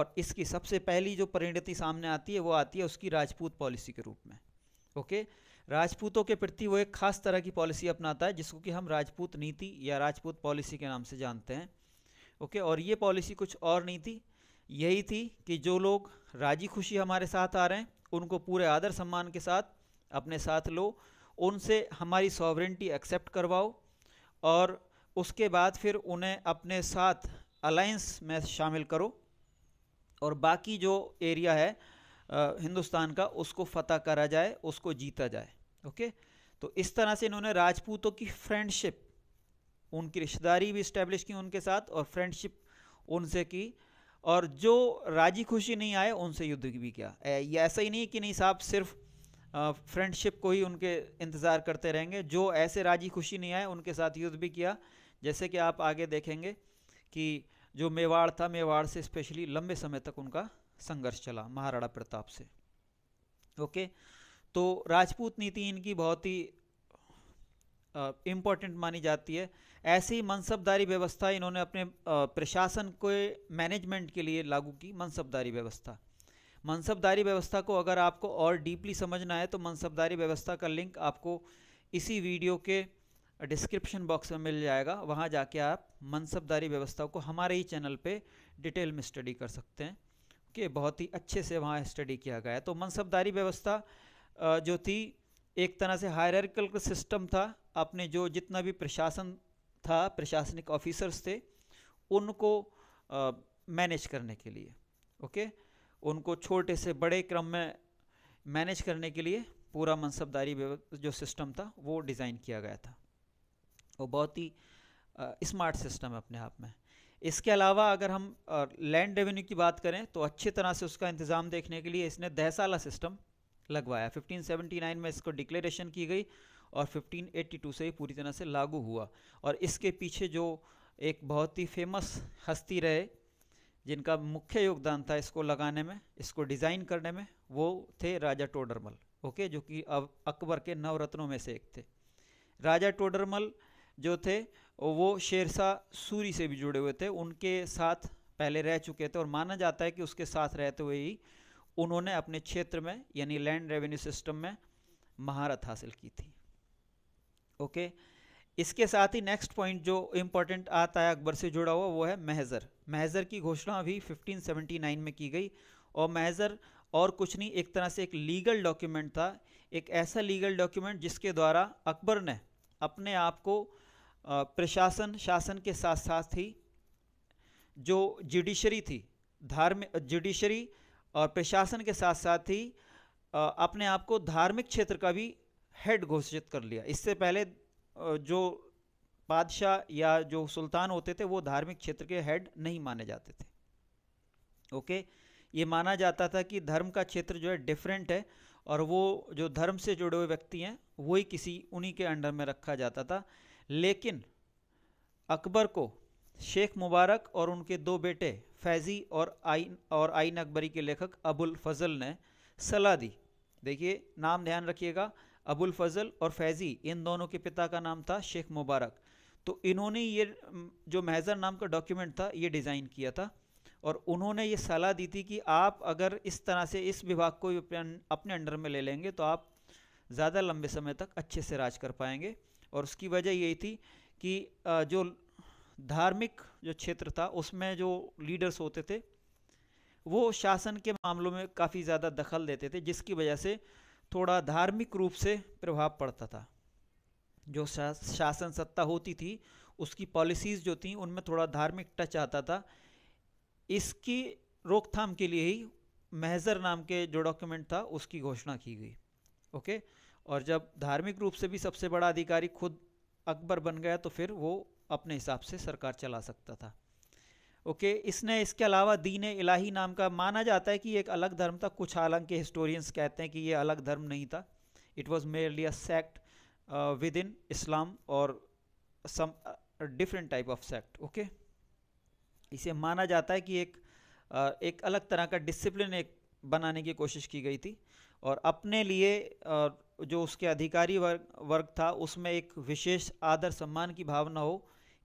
और इसकी सबसे पहली जो परिणति सामने आती है वो आती है उसकी राजपूत पॉलिसी के रूप में ओके okay? राजपूतों के प्रति वो एक खास तरह की पॉलिसी अपनाता है जिसको कि हम राजपूत नीति या राजपूत पॉलिसी के नाम से जानते हैं ओके और ये पॉलिसी कुछ और नहीं थी यही थी कि जो लोग राजी खुशी हमारे साथ आ रहे हैं उनको पूरे आदर सम्मान के साथ अपने साथ लो उनसे हमारी सॉवरेंटी एक्सेप्ट करवाओ और उसके बाद फिर उन्हें अपने साथ अलायंस में शामिल करो और बाकी जो एरिया है हिंदुस्तान का उसको फतह करा जाए उसको जीता जाए ओके तो इस तरह से इन्होंने राजपूतों की फ्रेंडशिप उनकी रिश्तेदारी भी इस्टेब्लिश की उनके साथ और फ्रेंडशिप उनसे की और जो राजी खुशी नहीं आए उनसे युद्ध भी किया ये ऐसा ही नहीं कि नहीं साहब सिर्फ फ्रेंडशिप को ही उनके इंतज़ार करते रहेंगे जो ऐसे राजी खुशी नहीं आए उनके साथ युद्ध भी किया जैसे कि आप आगे देखेंगे कि जो मेवाड़ था मेवाड़ से स्पेशली लंबे समय तक उनका संघर्ष चला महाराणा प्रताप से ओके तो राजपूत नीति इनकी बहुत ही इम्पोर्टेंट मानी जाती है ऐसी मनसबदारी व्यवस्था इन्होंने अपने प्रशासन के मैनेजमेंट के लिए लागू की मनसबदारी व्यवस्था मनसबदारी व्यवस्था को अगर आपको और डीपली समझना है तो मनसबदारी व्यवस्था का लिंक आपको इसी वीडियो के डिस्क्रिप्शन बॉक्स में मिल जाएगा वहाँ जाके आप मनसबदारी व्यवस्था को हमारे ही चैनल पर डिटेल में स्टडी कर सकते हैं कि बहुत ही अच्छे से वहाँ स्टडी किया गया है तो मनसबदारी व्यवस्था जो थी एक तरह से हायरकल सिस्टम था अपने जो जितना भी प्रशासन था प्रशासनिक ऑफिसर्स थे उनको मैनेज करने के लिए ओके उनको छोटे से बड़े क्रम में मैनेज करने के लिए पूरा मनसबदारी जो सिस्टम था वो डिज़ाइन किया गया था वो बहुत ही स्मार्ट सिस्टम है अपने आप में इसके अलावा अगर हम लैंड रेवेन्यू की बात करें तो अच्छी तरह से उसका इंतज़ाम देखने के लिए इसने दहसाला सिस्टम लगवाया 1579 में इसको डिक्लेरेशन की गई और 1582 से ही पूरी तरह से लागू हुआ और इसके पीछे जो एक बहुत ही फेमस हस्ती रहे जिनका मुख्य योगदान था इसको लगाने में इसको डिज़ाइन करने में वो थे राजा टोडरमल ओके जो कि अब अकबर के नवरत्नों में से एक थे राजा टोडरमल जो थे वो शेरशाह सूरी से भी जुड़े हुए थे उनके साथ पहले रह चुके थे और माना जाता है कि उसके साथ रहते हुए ही उन्होंने अपने क्षेत्र में यानी लैंड रेवेन्यू सिस्टम में महारत हासिल की थी ओके इसके साथ ही नेक्स्ट पॉइंट जो इम्पोर्टेंट आता है अकबर से जुड़ा हुआ वो है महजर महजर की घोषणा भी 1579 में की गई और महजर और कुछ नहीं एक तरह से एक लीगल डॉक्यूमेंट था एक ऐसा लीगल डॉक्यूमेंट जिसके द्वारा अकबर ने अपने आप को प्रशासन शासन के साथ साथ ही जो जुडिशरी थी धार्मिक जुडिशरी और प्रशासन के साथ साथ ही अपने आप को धार्मिक क्षेत्र का भी हेड घोषित कर लिया इससे पहले जो बादशाह या जो सुल्तान होते थे वो धार्मिक क्षेत्र के हेड नहीं माने जाते थे ओके ये माना जाता था कि धर्म का क्षेत्र जो है डिफरेंट है और वो जो धर्म से जुड़े हुए व्यक्ति हैं वही किसी उन्हीं के अंडर में रखा जाता था लेकिन अकबर को शेख मुबारक और उनके दो बेटे फैज़ी और आइन और आइन अकबरी के लेखक अबुल फजल ने सलाह दी देखिए नाम ध्यान रखिएगा अबुल फजल और फैज़ी इन दोनों के पिता का नाम था शेख मुबारक तो इन्होंने ये जो महजर नाम का डॉक्यूमेंट था ये डिज़ाइन किया था और उन्होंने ये सलाह दी थी कि आप अगर इस तरह से इस विभाग को अपने अंडर में ले लेंगे तो आप ज़्यादा लंबे समय तक अच्छे से राज कर पाएंगे और उसकी वजह यही थी कि जो धार्मिक जो क्षेत्र था उसमें जो लीडर्स होते थे वो शासन के मामलों में काफ़ी ज़्यादा दखल देते थे जिसकी वजह से थोड़ा धार्मिक रूप से प्रभाव पड़ता था जो शा, शासन सत्ता होती थी उसकी पॉलिसीज़ जो थी उनमें थोड़ा धार्मिक टच आता था इसकी रोकथाम के लिए ही महजर नाम के जो डॉक्यूमेंट था उसकी घोषणा की गई ओके और जब धार्मिक रूप से भी सबसे बड़ा अधिकारी खुद अकबर बन गया तो फिर वो अपने हिसाब से सरकार चला सकता था ओके okay, इसने इसके अलावा दीन इलाही नाम का माना जाता है कि एक अलग धर्म था कुछ हालांकि हिस्टोरियंस कहते हैं कि ये अलग धर्म नहीं था it was merely a sect within Islam और some different type of sect okay इसे माना जाता है कि एक uh, एक अलग तरह का डिसिप्लिन एक बनाने की कोशिश की गई थी और अपने लिए uh, जो उसके अधिकारी वर्ग वर्ग था उसमें एक विशेष आदर सम्मान की भावना हो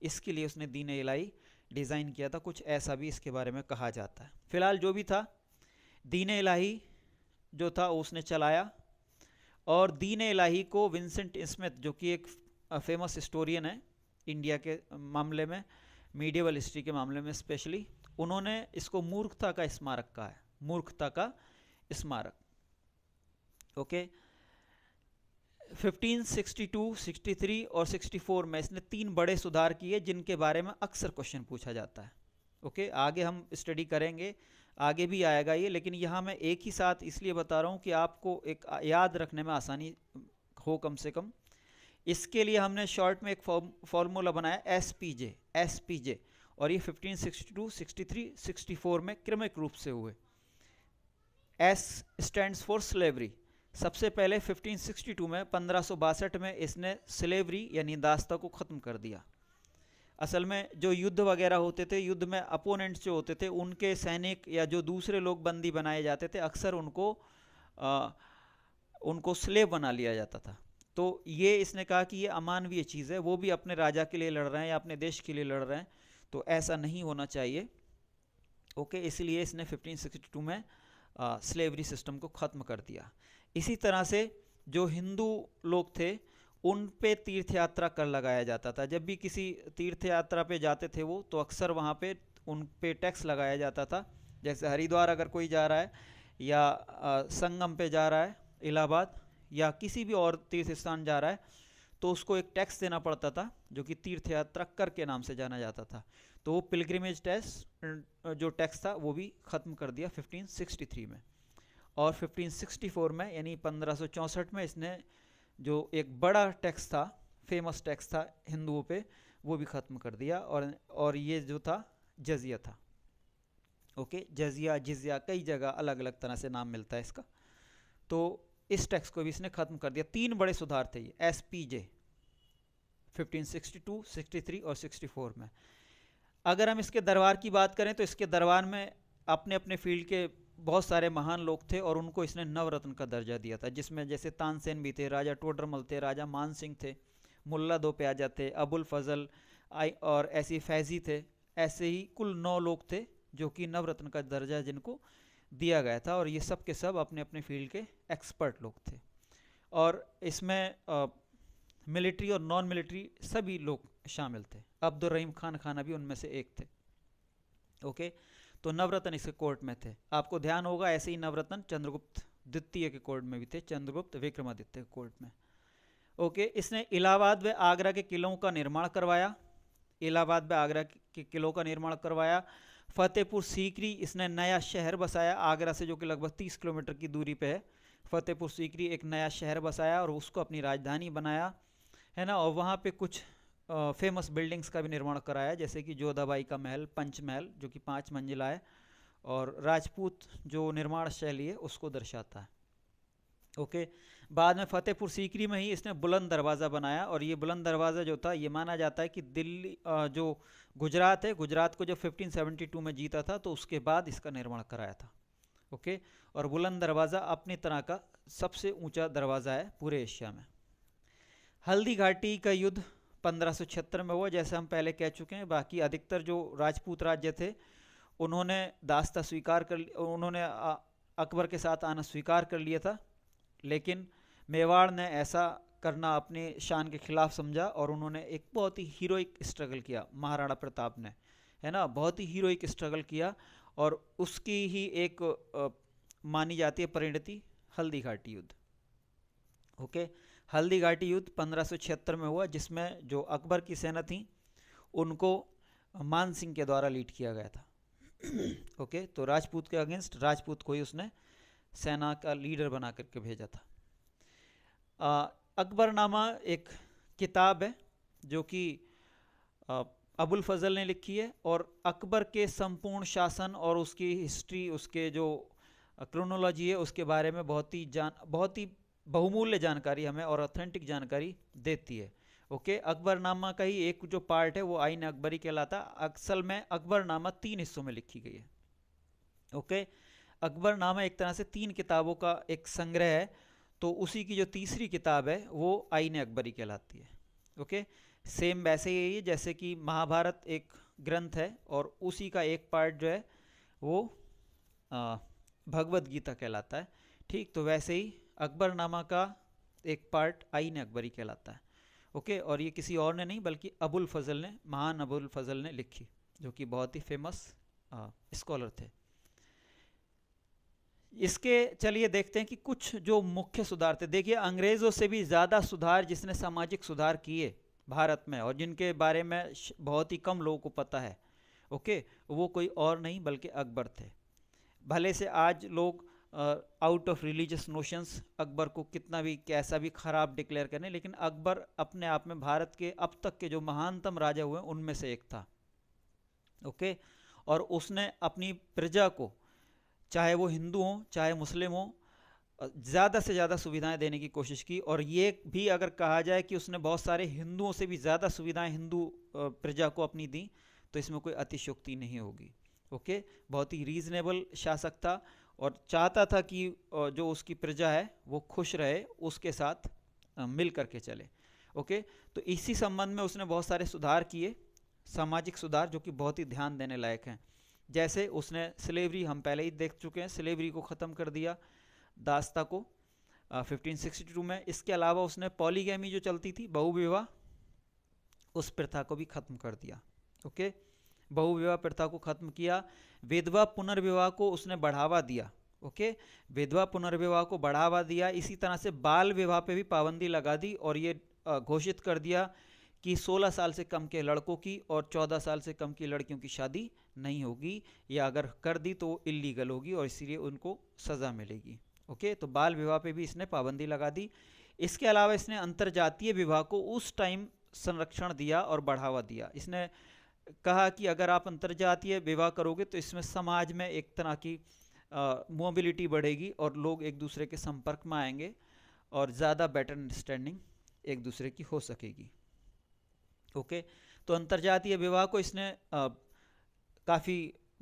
इसके लिए उसने दीन इलाही डिज़ाइन किया था कुछ ऐसा भी इसके बारे में कहा जाता है फ़िलहाल जो भी था दीन इलाही जो था उसने चलाया और दीन इलाही को विंसेंट स्मिथ जो कि एक फेमस हिस्टोरियन है इंडिया के मामले में मीडियवल हिस्ट्री के मामले में स्पेशली उन्होंने इसको मूर्खता का स्मारक कहा है मूर्खता का स्मारक ओके okay? 1562, 63 और 64 में इसने तीन बड़े सुधार किए जिनके बारे में अक्सर क्वेश्चन पूछा जाता है ओके आगे हम स्टडी करेंगे आगे भी आएगा ये लेकिन यहाँ मैं एक ही साथ इसलिए बता रहा हूँ कि आपको एक याद रखने में आसानी हो कम से कम इसके लिए हमने शॉर्ट में एक फॉर्मूला बनाया S P J S P J और ये 1562, 63, 64 में क्रमिक रूप से हुए एस स्टैंड फॉर स्लेवरी सबसे पहले 1562 में पंद्रह में इसने स्लेवरी यानी दास्ता को ख़त्म कर दिया असल में जो युद्ध वगैरह होते थे युद्ध में अपोनेंट्स जो होते थे उनके सैनिक या जो दूसरे लोग बंदी बनाए जाते थे अक्सर उनको आ, उनको स्लेव बना लिया जाता था तो ये इसने कहा कि ये अमानवीय चीज़ है वो भी अपने राजा के लिए लड़ रहे हैं या अपने देश के लिए लड़ रहे हैं तो ऐसा नहीं होना चाहिए ओके इसलिए इसने 1562 में आ, स्लेवरी सिस्टम को ख़त्म कर दिया इसी तरह से जो हिंदू लोग थे उन पे तीर्थ यात्रा कर लगाया जाता था जब भी किसी तीर्थ यात्रा पे जाते थे वो तो अक्सर वहाँ पे उन पे टैक्स लगाया जाता था जैसे हरिद्वार अगर कोई जा रहा है या संगम पे जा रहा है इलाहाबाद या किसी भी और तीर्थ स्थान जा रहा है तो उसको एक टैक्स देना पड़ता था जो कि तीर्थ यात्रा कर के नाम से जाना जाता था तो वो पिलग्रिमेज टैक्स जो टैक्स था वो भी ख़त्म कर दिया 1563 में और 1564 में यानी 1564 में इसने जो एक बड़ा टैक्स था फेमस टैक्स था हिंदुओं पे वो भी ख़त्म कर दिया और और ये जो था जजिया था ओके जजिया जजिया कई जगह अलग अलग तरह से नाम मिलता है इसका तो इस टैक्स को भी इसने ख़त्म कर दिया तीन बड़े सुधार थे ये S P J fifteen sixty two sixty three और सिक्सटी फोर में अगर हम इसके दरबार की बात करें तो इसके दरबार में अपने अपने फील्ड के बहुत सारे महान लोग थे और उनको इसने नवरत्न का दर्जा दिया था जिसमें जैसे तानसेन भी थे राजा टोडरमल थे राजा मान सिंह थे मुल्ला दो प्याजा थे अबुल फजल आई और ऐसी फैजी थे ऐसे ही कुल नौ लोग थे जो कि नवरत्न का दर्जा जिनको दिया गया था और ये सब के सब अपने अपने फील्ड के एक्सपर्ट लोग थे और इसमें मिलिट्री और नॉन मिलिट्री सभी लोग शामिल थे अब्दुलरहीम खान खाना भी उनमें से एक थे ओके okay? तो नवरत्न इसके कोर्ट में थे आपको ध्यान होगा ऐसे ही नवरत्न चंद्रगुप्त द्वितीय के कोर्ट में भी थे चंद्रगुप्त विक्रमादित्य के कोर्ट में ओके इसने इलाहाबाद व आगरा के किलों का निर्माण करवाया इलाहाबाद व आगरा के किलों का निर्माण करवाया फतेहपुर सीकरी इसने नया शहर बसाया आगरा से जो कि लगभग तीस किलोमीटर की दूरी पे है फतेहपुर सीकरी एक नया शहर बसाया और उसको अपनी राजधानी बनाया है ना और वहाँ पे कुछ फेमस बिल्डिंग्स का भी निर्माण कराया जैसे कि जोधाबाई का महल पंचमहल जो कि पाँच मंजिला है और राजपूत जो निर्माण शैली है उसको दर्शाता है ओके बाद में फतेहपुर सीकरी में ही इसने बुलंद दरवाज़ा बनाया और ये बुलंद दरवाज़ा जो था ये माना जाता है कि दिल्ली जो गुजरात है गुजरात को जब 1572 में जीता था तो उसके बाद इसका निर्माण कराया था ओके और बुलंद दरवाज़ा अपनी तरह का सबसे ऊंचा दरवाज़ा है पूरे एशिया में हल्दी घाटी का युद्ध पंद्रह में हुआ जैसे हम पहले कह चुके हैं बाकी अधिकतर जो राजपूत राज्य थे उन्होंने दास्ता स्वीकार कर उन्होंने अकबर के साथ आना स्वीकार कर लिया था लेकिन मेवाड़ ने ऐसा करना अपनी शान के खिलाफ समझा और उन्होंने एक बहुत ही हीरोइक स्ट्रगल किया महाराणा प्रताप ने है ना बहुत ही हीरोइक स्ट्रगल किया और उसकी ही एक आ, मानी जाती है परिणति हल्दी घाटी युद्ध ओके हल्दी घाटी युद्ध पंद्रह में हुआ जिसमें जो अकबर की सेना थी उनको मान सिंह के द्वारा लीड किया गया था ओके तो राजपूत के अगेंस्ट राजपूत को ही उसने सेना का लीडर बना करके भेजा था अकबरनामा एक किताब है जो कि अबुल फजल ने लिखी है और अकबर के संपूर्ण शासन और उसकी हिस्ट्री उसके जो क्रोनोलॉजी है उसके बारे में बहुत ही जान बहुत ही बहुमूल्य जानकारी हमें और ऑथेंटिक जानकारी देती है ओके अकबरनामा का ही एक जो पार्ट है वो आइन अकबरी कहलाता अक्सल में अकबरनामा तीन हिस्सों में लिखी गई है ओके अकबरनामा एक तरह से तीन किताबों का एक संग्रह है तो उसी की जो तीसरी किताब है वो आइन अकबरी कहलाती है ओके सेम वैसे ही जैसे कि महाभारत एक ग्रंथ है और उसी का एक पार्ट जो है वो भगवदगीता गीता कहलाता है ठीक तो वैसे ही अकबरनामा का एक पार्ट आईन अकबरी कहलाता है ओके और ये किसी और ने नहीं बल्कि अबुल फजल ने महान अबुल फजल ने लिखी जो कि बहुत ही फेमस स्कॉलर थे इसके चलिए देखते हैं कि कुछ जो मुख्य सुधार थे देखिए अंग्रेज़ों से भी ज़्यादा सुधार जिसने सामाजिक सुधार किए भारत में और जिनके बारे में बहुत ही कम लोगों को पता है ओके वो कोई और नहीं बल्कि अकबर थे भले से आज लोग out of religious notions Akbar को कितना भी कैसा भी ख़राब डिक्लेयर करें लेकिन अकबर अपने आप में भारत के अब तक के जो महानतम राजा हुए उनमें से एक था ओके और उसने अपनी प्रजा को चाहे वो हिंदू हों चाहे मुस्लिम हों ज़्यादा से ज़्यादा सुविधाएं देने की कोशिश की और ये भी अगर कहा जाए कि उसने बहुत सारे हिंदुओं से भी ज़्यादा सुविधाएं हिंदू प्रजा को अपनी दी तो इसमें कोई अतिशोक्ति नहीं होगी ओके बहुत ही रीज़नेबल शासक था और चाहता था कि जो उसकी प्रजा है वो खुश रहे उसके साथ मिल करके चले ओके तो इसी संबंध में उसने बहुत सारे सुधार किए सामाजिक सुधार जो कि बहुत ही ध्यान देने लायक हैं जैसे उसने स्लेवरी हम पहले ही देख चुके हैं स्लेवरी को ख़त्म कर दिया दास्ता को फिफ्टीन सिक्सटी टू में इसके अलावा उसने पॉलीगैमी जो चलती थी बहुविवाह उस प्रथा को भी ख़त्म कर दिया ओके okay? बहुविवाह प्रथा को खत्म किया विधवा पुनर्विवाह को उसने बढ़ावा दिया ओके विधवा पुनर्विवाह को बढ़ावा दिया इसी तरह से बाल विवाह पे भी पाबंदी लगा दी और ये घोषित कर दिया कि 16 साल से कम के लड़कों की और 14 साल से कम की लड़कियों की शादी नहीं होगी या अगर कर दी तो इलीगल होगी और इसलिए उनको सज़ा मिलेगी ओके तो बाल विवाह पे भी इसने पाबंदी लगा दी इसके अलावा इसने अंतर्जातीय विवाह को उस टाइम संरक्षण दिया और बढ़ावा दिया इसने कहा कि अगर आप अंतर्जातीय विवाह करोगे तो इसमें समाज में एक तरह की मोबिलिटी बढ़ेगी और लोग एक दूसरे के संपर्क में आएंगे और ज़्यादा बेटर अंडरस्टैंडिंग एक दूसरे की हो सकेगी ओके तो अंतर्जातीय विवाह को इसने काफ़ी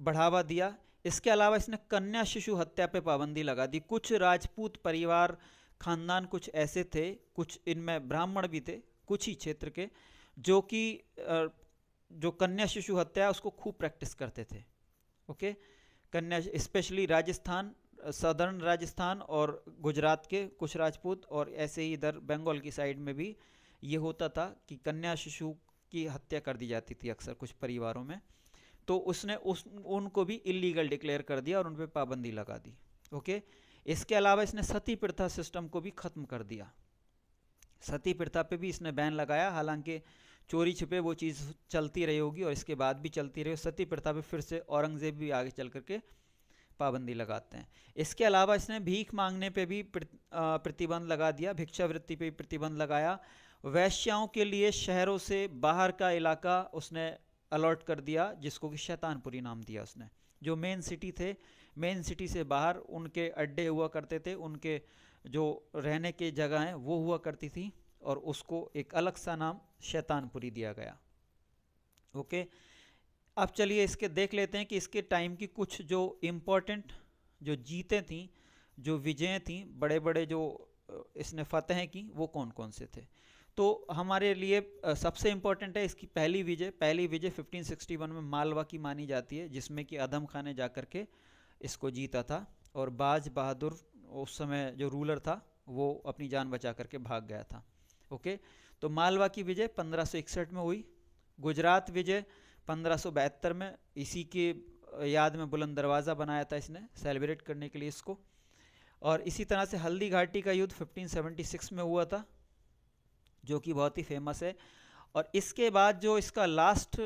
बढ़ावा दिया इसके अलावा इसने कन्या शिशु हत्या पे पाबंदी लगा दी कुछ राजपूत परिवार खानदान कुछ ऐसे थे कुछ इनमें ब्राह्मण भी थे कुछ ही क्षेत्र के जो कि जो कन्या शिशु हत्या है उसको खूब प्रैक्टिस करते थे ओके कन्या स्पेशली राजस्थान सदर्न राजस्थान और गुजरात के कुछ राजपूत और ऐसे ही इधर बंगाल की साइड में भी ये होता था कि कन्या शिशु की हत्या कर दी जाती थी अक्सर कुछ परिवारों में तो उसने उस उनको भी इलीगल डिक्लेयर कर दिया और उन पर पाबंदी लगा दी ओके इसके अलावा इसने सती प्रथा सिस्टम को भी ख़त्म कर दिया सती प्रथा पे भी इसने बैन लगाया हालांकि चोरी छिपे वो चीज़ चलती रही होगी और इसके बाद भी चलती रही सती प्रथा पर फिर से औरंगज़ेब भी आगे चल करके पाबंदी लगाते हैं इसके अलावा इसने भीख मांगने पे भी प्रतिबंध लगा दिया भिक्षावृत्ति पे भी प्रतिबंध लगाया वैश्याओं के लिए शहरों से बाहर का इलाका उसने अलॉट कर दिया जिसको कि शैतानपुरी नाम दिया उसने जो मेन सिटी थे मेन सिटी से बाहर उनके अड्डे हुआ करते थे उनके जो रहने के जगह हैं वो हुआ करती थी और उसको एक अलग सा नाम शैतानपुरी दिया गया ओके अब चलिए इसके देख लेते हैं कि इसके टाइम की कुछ जो इम्पोर्टेंट जो जीतें थीं जो विजय थीं बड़े बड़े जो इसने फतेहें की वो कौन कौन से थे तो हमारे लिए सबसे इम्पोर्टेंट है इसकी पहली विजय पहली विजय 1561 में मालवा की मानी जाती है जिसमें कि अदम खान ने जा के इसको जीता था और बाज बहादुर उस समय जो रूलर था वो अपनी जान बचा करके भाग गया था ओके तो मालवा की विजय 1561 में हुई गुजरात विजय पंद्रह में इसी के याद में बुलंद दरवाज़ा बनाया था इसने सेलिब्रेट करने के लिए इसको और इसी तरह से हल्दी घाटी का युद्ध 1576 में हुआ था जो कि बहुत ही फेमस है और इसके बाद जो इसका लास्ट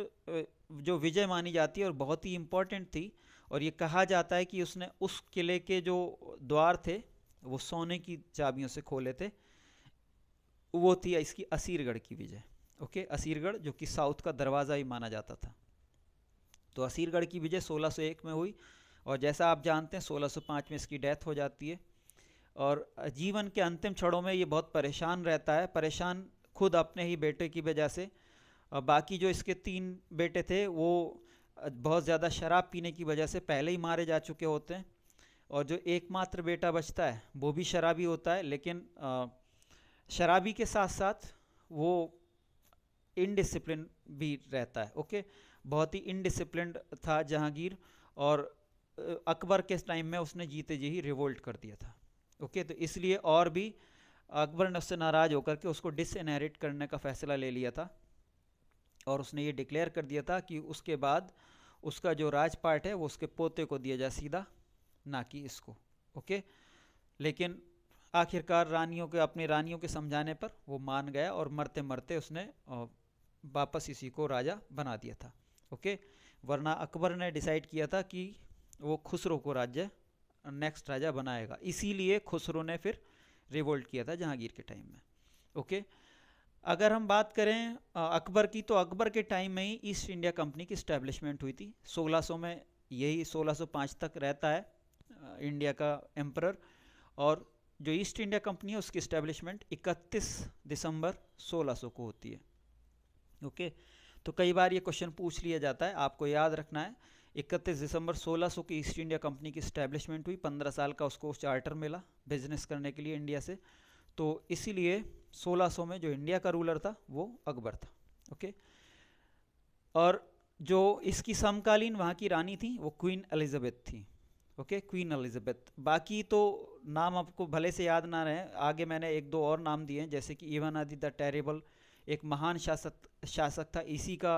जो विजय मानी जाती है और बहुत ही इम्पोर्टेंट थी और ये कहा जाता है कि उसने उस किले के जो द्वार थे वो सोने की चाबियों से खोले थे वो थी इसकी असीरगढ़ की विजय ओके असीरगढ़ जो कि साउथ का दरवाज़ा ही माना जाता था तो असीरगढ़ की विजय 1601 में हुई और जैसा आप जानते हैं 1605 में इसकी डेथ हो जाती है और जीवन के अंतिम क्षणों में ये बहुत परेशान रहता है परेशान खुद अपने ही बेटे की वजह से और बाकी जो इसके तीन बेटे थे वो बहुत ज़्यादा शराब पीने की वजह से पहले ही मारे जा चुके होते हैं और जो एकमात्र बेटा बचता है वो भी शराबी होता है लेकिन शराबी के साथ साथ वो इनडिसिप्लिन भी रहता है ओके बहुत ही इनडिसिप्लिन था जहांगीर और अकबर के टाइम में उसने जीते जी ही रिवोल्ट कर दिया था ओके तो इसलिए और भी अकबर ने उससे नाराज़ होकर के उसको डिसइनहेरिट करने का फ़ैसला ले लिया था और उसने ये डिक्लेयर कर दिया था कि उसके बाद उसका जो राजपाट है वो उसके पोते को दिया जाए सीधा ना कि इसको ओके लेकिन आखिरकार रानियों के अपनी रानियों के समझाने पर वो मान गया और मरते मरते उसने वापस इसी को राजा बना दिया था ओके वरना अकबर ने डिसाइड किया था कि वो खुसरो को राज्य नेक्स्ट राजा बनाएगा इसीलिए खुसरो ने फिर रिवोल्ट किया था जहांगीर के टाइम में ओके अगर हम बात करें अकबर की तो अकबर के टाइम में ही ईस्ट इंडिया कंपनी की स्टैब्लिशमेंट हुई थी 1600 में यही 1605 तक रहता है इंडिया का एम्पर और जो ईस्ट इंडिया कंपनी है उसकी इस्टेब्लिशमेंट 31 दिसंबर 1600 को होती है ओके तो कई बार ये क्वेश्चन पूछ लिया जाता है आपको याद रखना है 31 दिसंबर 1600 की ईस्ट इंडिया कंपनी की इस्टेब्लिशमेंट हुई 15 साल का उसको चार्टर मिला बिजनेस करने के लिए इंडिया से तो इसीलिए 1600 में जो इंडिया का रूलर था वो अकबर था ओके और जो इसकी समकालीन वहाँ की रानी थी वो क्वीन एलिजाबेथ थी ओके क्वीन एलिजाबेथ बाकी तो नाम आपको भले से याद ना रहे आगे मैंने एक दो और नाम दिए हैं जैसे कि इवन आदि द टेरेबल एक महान शासक शासक था इसी का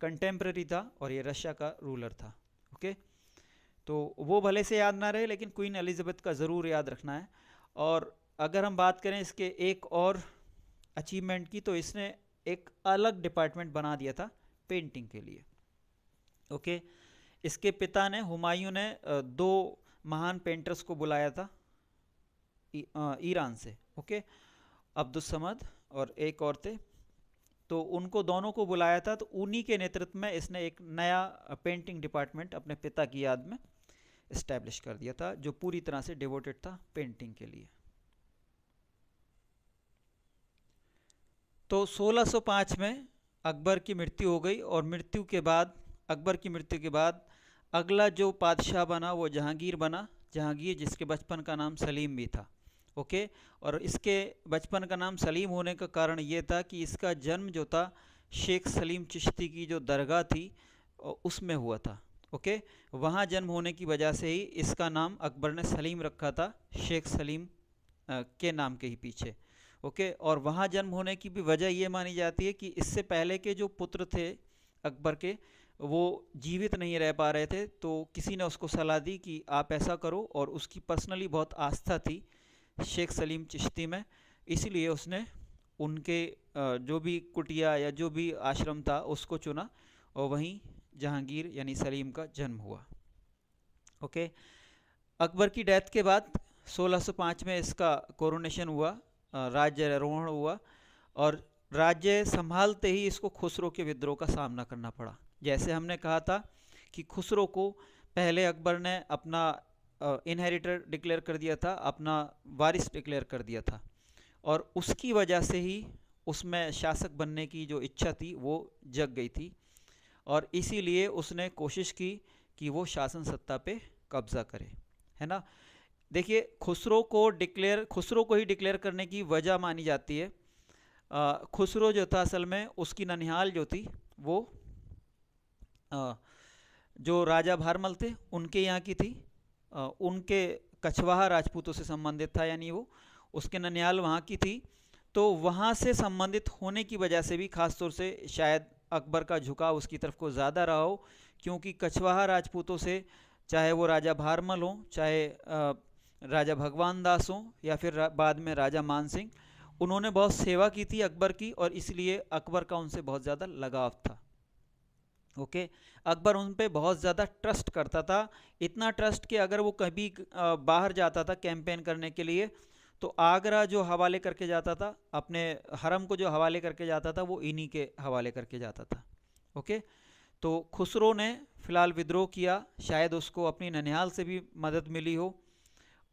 कंटेम्प्रेरी था और ये रशिया का रूलर था ओके तो वो भले से याद ना रहे लेकिन क्वीन एलिजाबेथ का ज़रूर याद रखना है और अगर हम बात करें इसके एक और अचीवमेंट की तो इसने एक अलग डिपार्टमेंट बना दिया था पेंटिंग के लिए ओके इसके पिता ने हुमायूं ने दो महान पेंटर्स को बुलाया था ईरान से ओके अब्दुलसमद और एक और थे तो उनको दोनों को बुलाया था तो उन्हीं के नेतृत्व में इसने एक नया पेंटिंग डिपार्टमेंट अपने पिता की याद में इस्टेब्लिश कर दिया था जो पूरी तरह से डिवोटेड था पेंटिंग के लिए तो 1605 में अकबर की मृत्यु हो गई और मृत्यु के बाद अकबर की मृत्यु के बाद अगला जो बादशाह बना वो जहांगीर बना जहांगीर जिसके बचपन का नाम सलीम भी था ओके और इसके बचपन का नाम सलीम होने का कारण ये था कि इसका जन्म जो था शेख सलीम चिश्ती की जो दरगाह थी उसमें हुआ था ओके वहाँ जन्म होने की वजह से ही इसका नाम अकबर ने सलीम रखा था शेख सलीम के नाम के ही पीछे ओके और वहाँ जन्म होने की भी वजह ये मानी जाती है कि इससे पहले के जो पुत्र थे अकबर के वो जीवित नहीं रह पा रहे थे तो किसी ने उसको सलाह दी कि आप ऐसा करो और उसकी पर्सनली बहुत आस्था थी शेख सलीम चिश्ती में इसीलिए उसने उनके जो भी कुटिया या जो भी आश्रम था उसको चुना और वहीं जहांगीर यानी सलीम का जन्म हुआ ओके अकबर की डेथ के बाद 1605 में इसका कोरोनेशन हुआ राज्य रोहण हुआ और राज्य संभालते ही इसको खुसरो के विद्रोह का सामना करना पड़ा जैसे हमने कहा था कि खुसरो को पहले अकबर ने अपना इनहेरिटर डिक्लेयर कर दिया था अपना वारिस डिक्लेयर कर दिया था और उसकी वजह से ही उसमें शासक बनने की जो इच्छा थी वो जग गई थी और इसीलिए उसने कोशिश की कि वो शासन सत्ता पे कब्जा करे है ना देखिए खुसरो को डिक्लेयर खुसरो को ही डिक्लेयर करने की वजह मानी जाती है खुसरो जो था असल में उसकी ननिहाल जो थी वो आ, जो राजा भारमल थे उनके यहाँ की थी उनके कछवाहा राजपूतों से संबंधित था यानी वो उसके ननियाल वहाँ की थी तो वहाँ से संबंधित होने की वजह से भी खासतौर से शायद अकबर का झुकाव उसकी तरफ को ज़्यादा रहा हो क्योंकि कछवाहा राजपूतों से चाहे वो राजा भारमल हों चाहे राजा भगवान दास हों या फिर बाद में राजा मान सिंह उन्होंने बहुत सेवा की थी अकबर की और इसलिए अकबर का उनसे बहुत ज़्यादा लगाव था ओके अकबर उन पर बहुत ज़्यादा ट्रस्ट करता था इतना ट्रस्ट कि अगर वो कभी बाहर जाता था कैंपेन करने के लिए तो आगरा जो हवाले करके जाता था अपने हरम को जो हवाले करके जाता था वो इन्हीं के हवाले करके जाता था ओके तो खुसरो ने फ़िलहाल विद्रोह किया शायद उसको अपनी ननिहाल से भी मदद मिली हो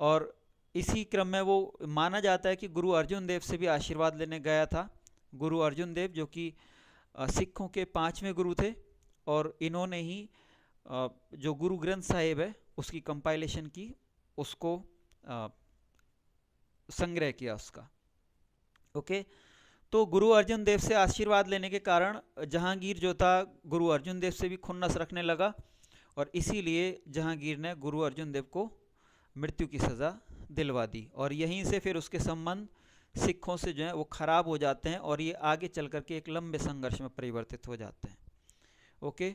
और इसी क्रम में वो माना जाता है कि गुरु अर्जुन देव से भी आशीर्वाद लेने गया था गुरु अर्जुन देव जो कि सिखों के पाँचवें गुरु थे और इन्होंने ही जो गुरु ग्रंथ साहिब है उसकी कंपाइलेशन की उसको संग्रह किया उसका ओके तो गुरु अर्जुन देव से आशीर्वाद लेने के कारण जहांगीर जो था गुरु अर्जुन देव से भी खुन्नस रखने लगा और इसीलिए जहांगीर ने गुरु अर्जुन देव को मृत्यु की सज़ा दिलवा दी और यहीं से फिर उसके संबंध सिखों से जो है वो ख़राब हो जाते हैं और ये आगे चल करके एक लंबे संघर्ष में परिवर्तित हो जाते हैं ओके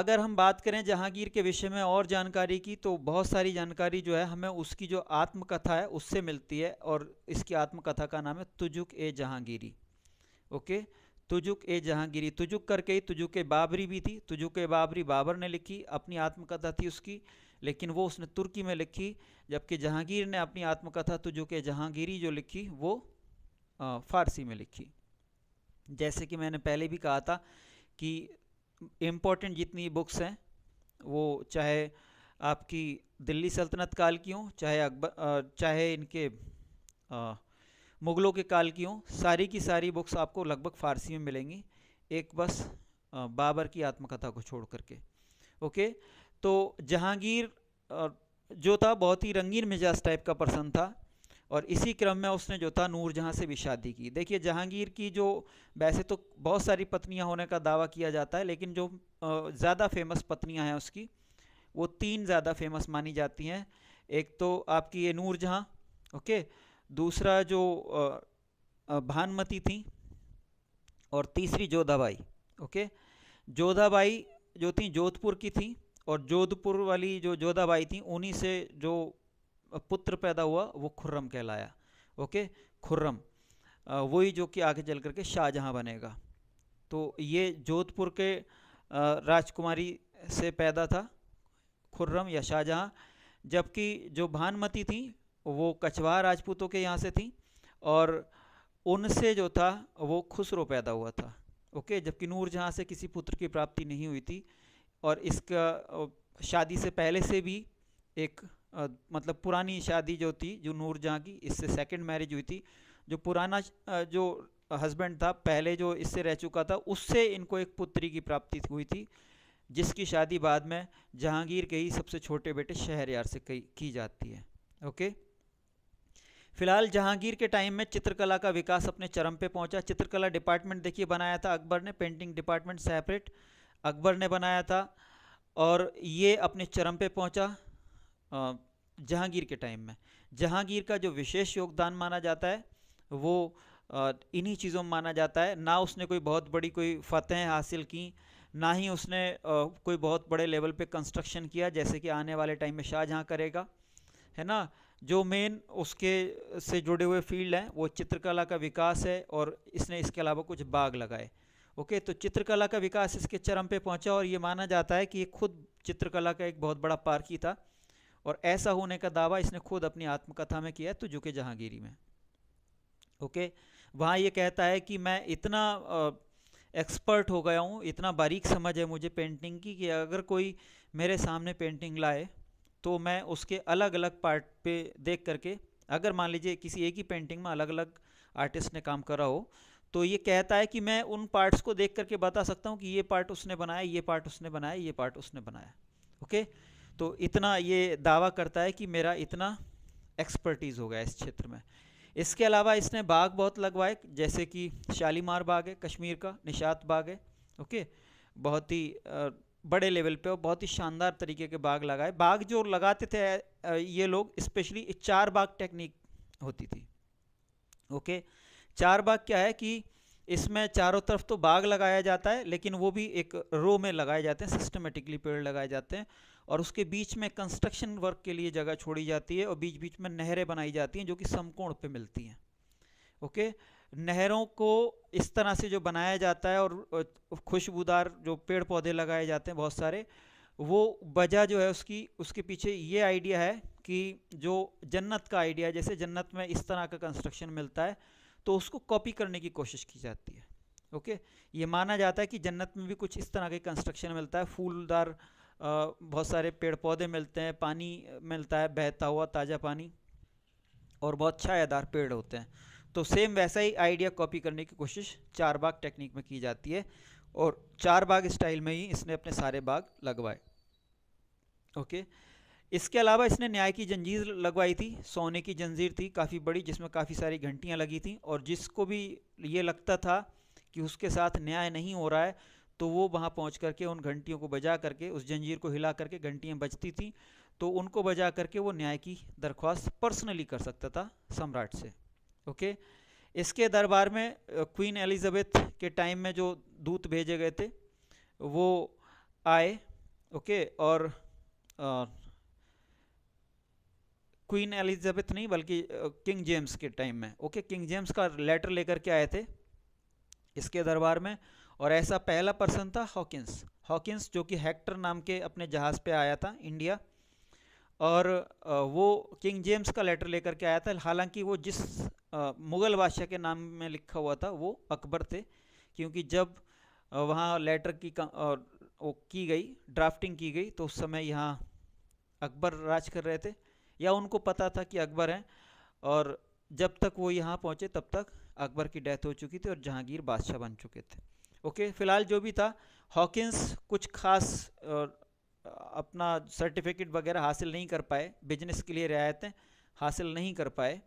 अगर हम बात करें जहांगीर के विषय में और जानकारी की तो बहुत सारी जानकारी जो है हमें उसकी जो आत्मकथा है उससे मिलती है और इसकी आत्मकथा का नाम है तुजुक ए जहांगीरी ओके तुजुक ए जहांगीरी तुजुक करके ही तुजुक ए बाबरी भी थी तुजुक ए बाबरी बाबर ने लिखी अपनी आत्मकथा थी उसकी लेकिन वो उसने तुर्की में लिखी जबकि जहांगीर ने अपनी आत्मकथा तुजुक ए जहांगीरी जो लिखी वो फ़ारसी में लिखी जैसे कि मैंने पहले भी कहा था कि इम्पोर्टेंट जितनी बुक्स हैं वो चाहे आपकी दिल्ली सल्तनत काल की हों चाहे अकबर चाहे इनके मुग़लों के काल की हों सारी की सारी बुक्स आपको लगभग फ़ारसी में मिलेंगी एक बस आ, बाबर की आत्मकथा को छोड़ करके ओके तो जहांगीर जो था बहुत ही रंगीन मिजाज टाइप का पर्सन था और इसी क्रम में उसने जो था नूर जहाँ से भी शादी की देखिए जहांगीर की जो वैसे तो बहुत सारी पत्नियाँ होने का दावा किया जाता है लेकिन जो ज़्यादा फेमस पत्नियाँ हैं उसकी वो तीन ज़्यादा फेमस मानी जाती हैं एक तो आपकी ये नूर जहाँ ओके दूसरा जो भानमती थी और तीसरी जोधाबाई ओके जोधाबाई जो थी जोधपुर की थी और जोधपुर वाली जो जोधाबाई थी उन्हीं से जो पुत्र पैदा हुआ वो खुर्रम कहलाया ओके खुर्रम वही जो कि आगे चल करके शाहजहाँ बनेगा तो ये जोधपुर के राजकुमारी से पैदा था खुर्रम या शाहजहाँ जबकि जो भानमती थी वो कछवाहा राजपूतों के यहाँ से थी और उनसे जो था वो खुसरो पैदा हुआ था ओके जबकि नूरजहाँ से किसी पुत्र की प्राप्ति नहीं हुई थी और इसका शादी से पहले से भी एक मतलब पुरानी शादी जो थी जो नूर जहाँ की इससे सेकंड मैरिज हुई थी जो पुराना जो हस्बैंड था पहले जो इससे रह चुका था उससे इनको एक पुत्री की प्राप्ति हुई थी जिसकी शादी बाद में जहांगीर के ही सबसे छोटे बेटे यार से की जाती है ओके फिलहाल जहांगीर के टाइम में चित्रकला का विकास अपने चरम पे पहुंचा चित्रकला डिपार्टमेंट देखिए बनाया था अकबर ने पेंटिंग डिपार्टमेंट सेपरेट अकबर ने बनाया था और ये अपने चरम पे पहुंचा जहांगीर के टाइम में जहांगीर का जो विशेष योगदान माना जाता है वो इन्हीं चीज़ों में माना जाता है ना उसने कोई बहुत बड़ी कोई फतेहें हासिल की ना ही उसने कोई बहुत बड़े लेवल पे कंस्ट्रक्शन किया जैसे कि आने वाले टाइम में शाहजहाँ करेगा है ना जो मेन उसके से जुड़े हुए फील्ड हैं वो चित्रकला का विकास है और इसने इसके अलावा कुछ बाग लगाए ओके तो चित्रकला का विकास इसके चरम पे पहुंचा और ये माना जाता है कि ये खुद चित्रकला का एक बहुत बड़ा पार्क ही था और ऐसा होने का दावा इसने खुद अपनी आत्मकथा में किया है तो झुके जहांगीरी में ओके वहाँ ये कहता है कि मैं इतना एक्सपर्ट हो गया हूँ इतना बारीक समझ है मुझे पेंटिंग की कि अगर कोई मेरे सामने पेंटिंग लाए तो मैं उसके अलग अलग पार्ट पे देख करके अगर मान लीजिए किसी एक ही पेंटिंग में अलग अलग आर्टिस्ट ने काम करा हो तो ये कहता है कि मैं उन पार्ट्स को देख करके बता सकता हूँ कि ये पार्ट उसने बनाया ये पार्ट उसने बनाया ये पार्ट उसने बनाया ओके तो इतना ये दावा करता है कि मेरा इतना एक्सपर्टीज़ हो गया इस क्षेत्र में इसके अलावा इसने बाग बहुत लगवाए जैसे कि शालीमार बाग है कश्मीर का निशात बाग है ओके बहुत ही बड़े लेवल पे और बहुत ही शानदार तरीके के बाग लगाए बाग जो लगाते थे ये लोग स्पेशली चार बाग टेक्निक होती थी ओके चार बाग क्या है कि इसमें चारों तरफ तो बाग लगाया जाता है लेकिन वो भी एक रो में लगाए जाते हैं सिस्टमेटिकली पेड़ लगाए जाते हैं और उसके बीच में कंस्ट्रक्शन वर्क के लिए जगह छोड़ी जाती है और बीच बीच में नहरें बनाई जाती हैं जो कि समकोण पे मिलती हैं ओके नहरों को इस तरह से जो बनाया जाता है और खुशबूदार जो पेड़ पौधे लगाए जाते हैं बहुत सारे वो वजह जो है उसकी उसके पीछे ये आइडिया है कि जो जन्नत का आइडिया जैसे जन्नत में इस तरह का कंस्ट्रक्शन मिलता है तो उसको कॉपी करने की कोशिश की जाती है ओके ये माना जाता है कि जन्नत में भी कुछ इस तरह के कंस्ट्रक्शन मिलता है फूलदार बहुत सारे पेड़ पौधे मिलते हैं पानी मिलता है बहता हुआ ताज़ा पानी और बहुत छायादार पेड़ होते हैं तो सेम वैसा ही आइडिया कॉपी करने की कोशिश चार बाग टेक्निक में की जाती है और चार बाग स्टाइल में ही इसने अपने सारे बाग लगवाए ओके okay? इसके अलावा इसने न्याय की जंजीर लगवाई थी सोने की जंजीर थी काफ़ी बड़ी जिसमें काफ़ी सारी घंटियाँ लगी थी और जिसको भी ये लगता था कि उसके साथ न्याय नहीं हो रहा है तो वो वहाँ पहुँच करके उन घंटियों को बजा करके उस जंजीर को हिला करके घंटियाँ बजती थी तो उनको बजा करके वो न्याय की दरख्वास्त पर्सनली कर सकता था सम्राट से ओके इसके दरबार में क्वीन एलिजाबेथ के टाइम में जो दूत भेजे गए थे वो आए ओके और आ, क्वीन एलिजाबेथ नहीं बल्कि किंग जेम्स के टाइम में ओके किंग जेम्स का लेटर लेकर के आए थे इसके दरबार में और ऐसा पहला पर्सन था हॉकिंस हॉकिंस जो कि हेक्टर नाम के अपने जहाज़ पे आया था इंडिया और वो किंग जेम्स का लेटर लेकर के आया था हालांकि वो जिस मुग़ल बादशाह के नाम में लिखा हुआ था वो अकबर थे क्योंकि जब वहाँ लेटर की वो की गई ड्राफ्टिंग की गई तो उस समय यहाँ अकबर राज कर रहे थे या उनको पता था कि अकबर हैं और जब तक वो यहाँ पहुँचे तब तक अकबर की डेथ हो चुकी थी और जहांगीर बादशाह बन चुके थे ओके फ़िलहाल जो भी था हॉकिंस कुछ खास अपना सर्टिफिकेट वगैरह हासिल नहीं कर पाए बिजनेस के लिए रियायतें हासिल नहीं कर पाए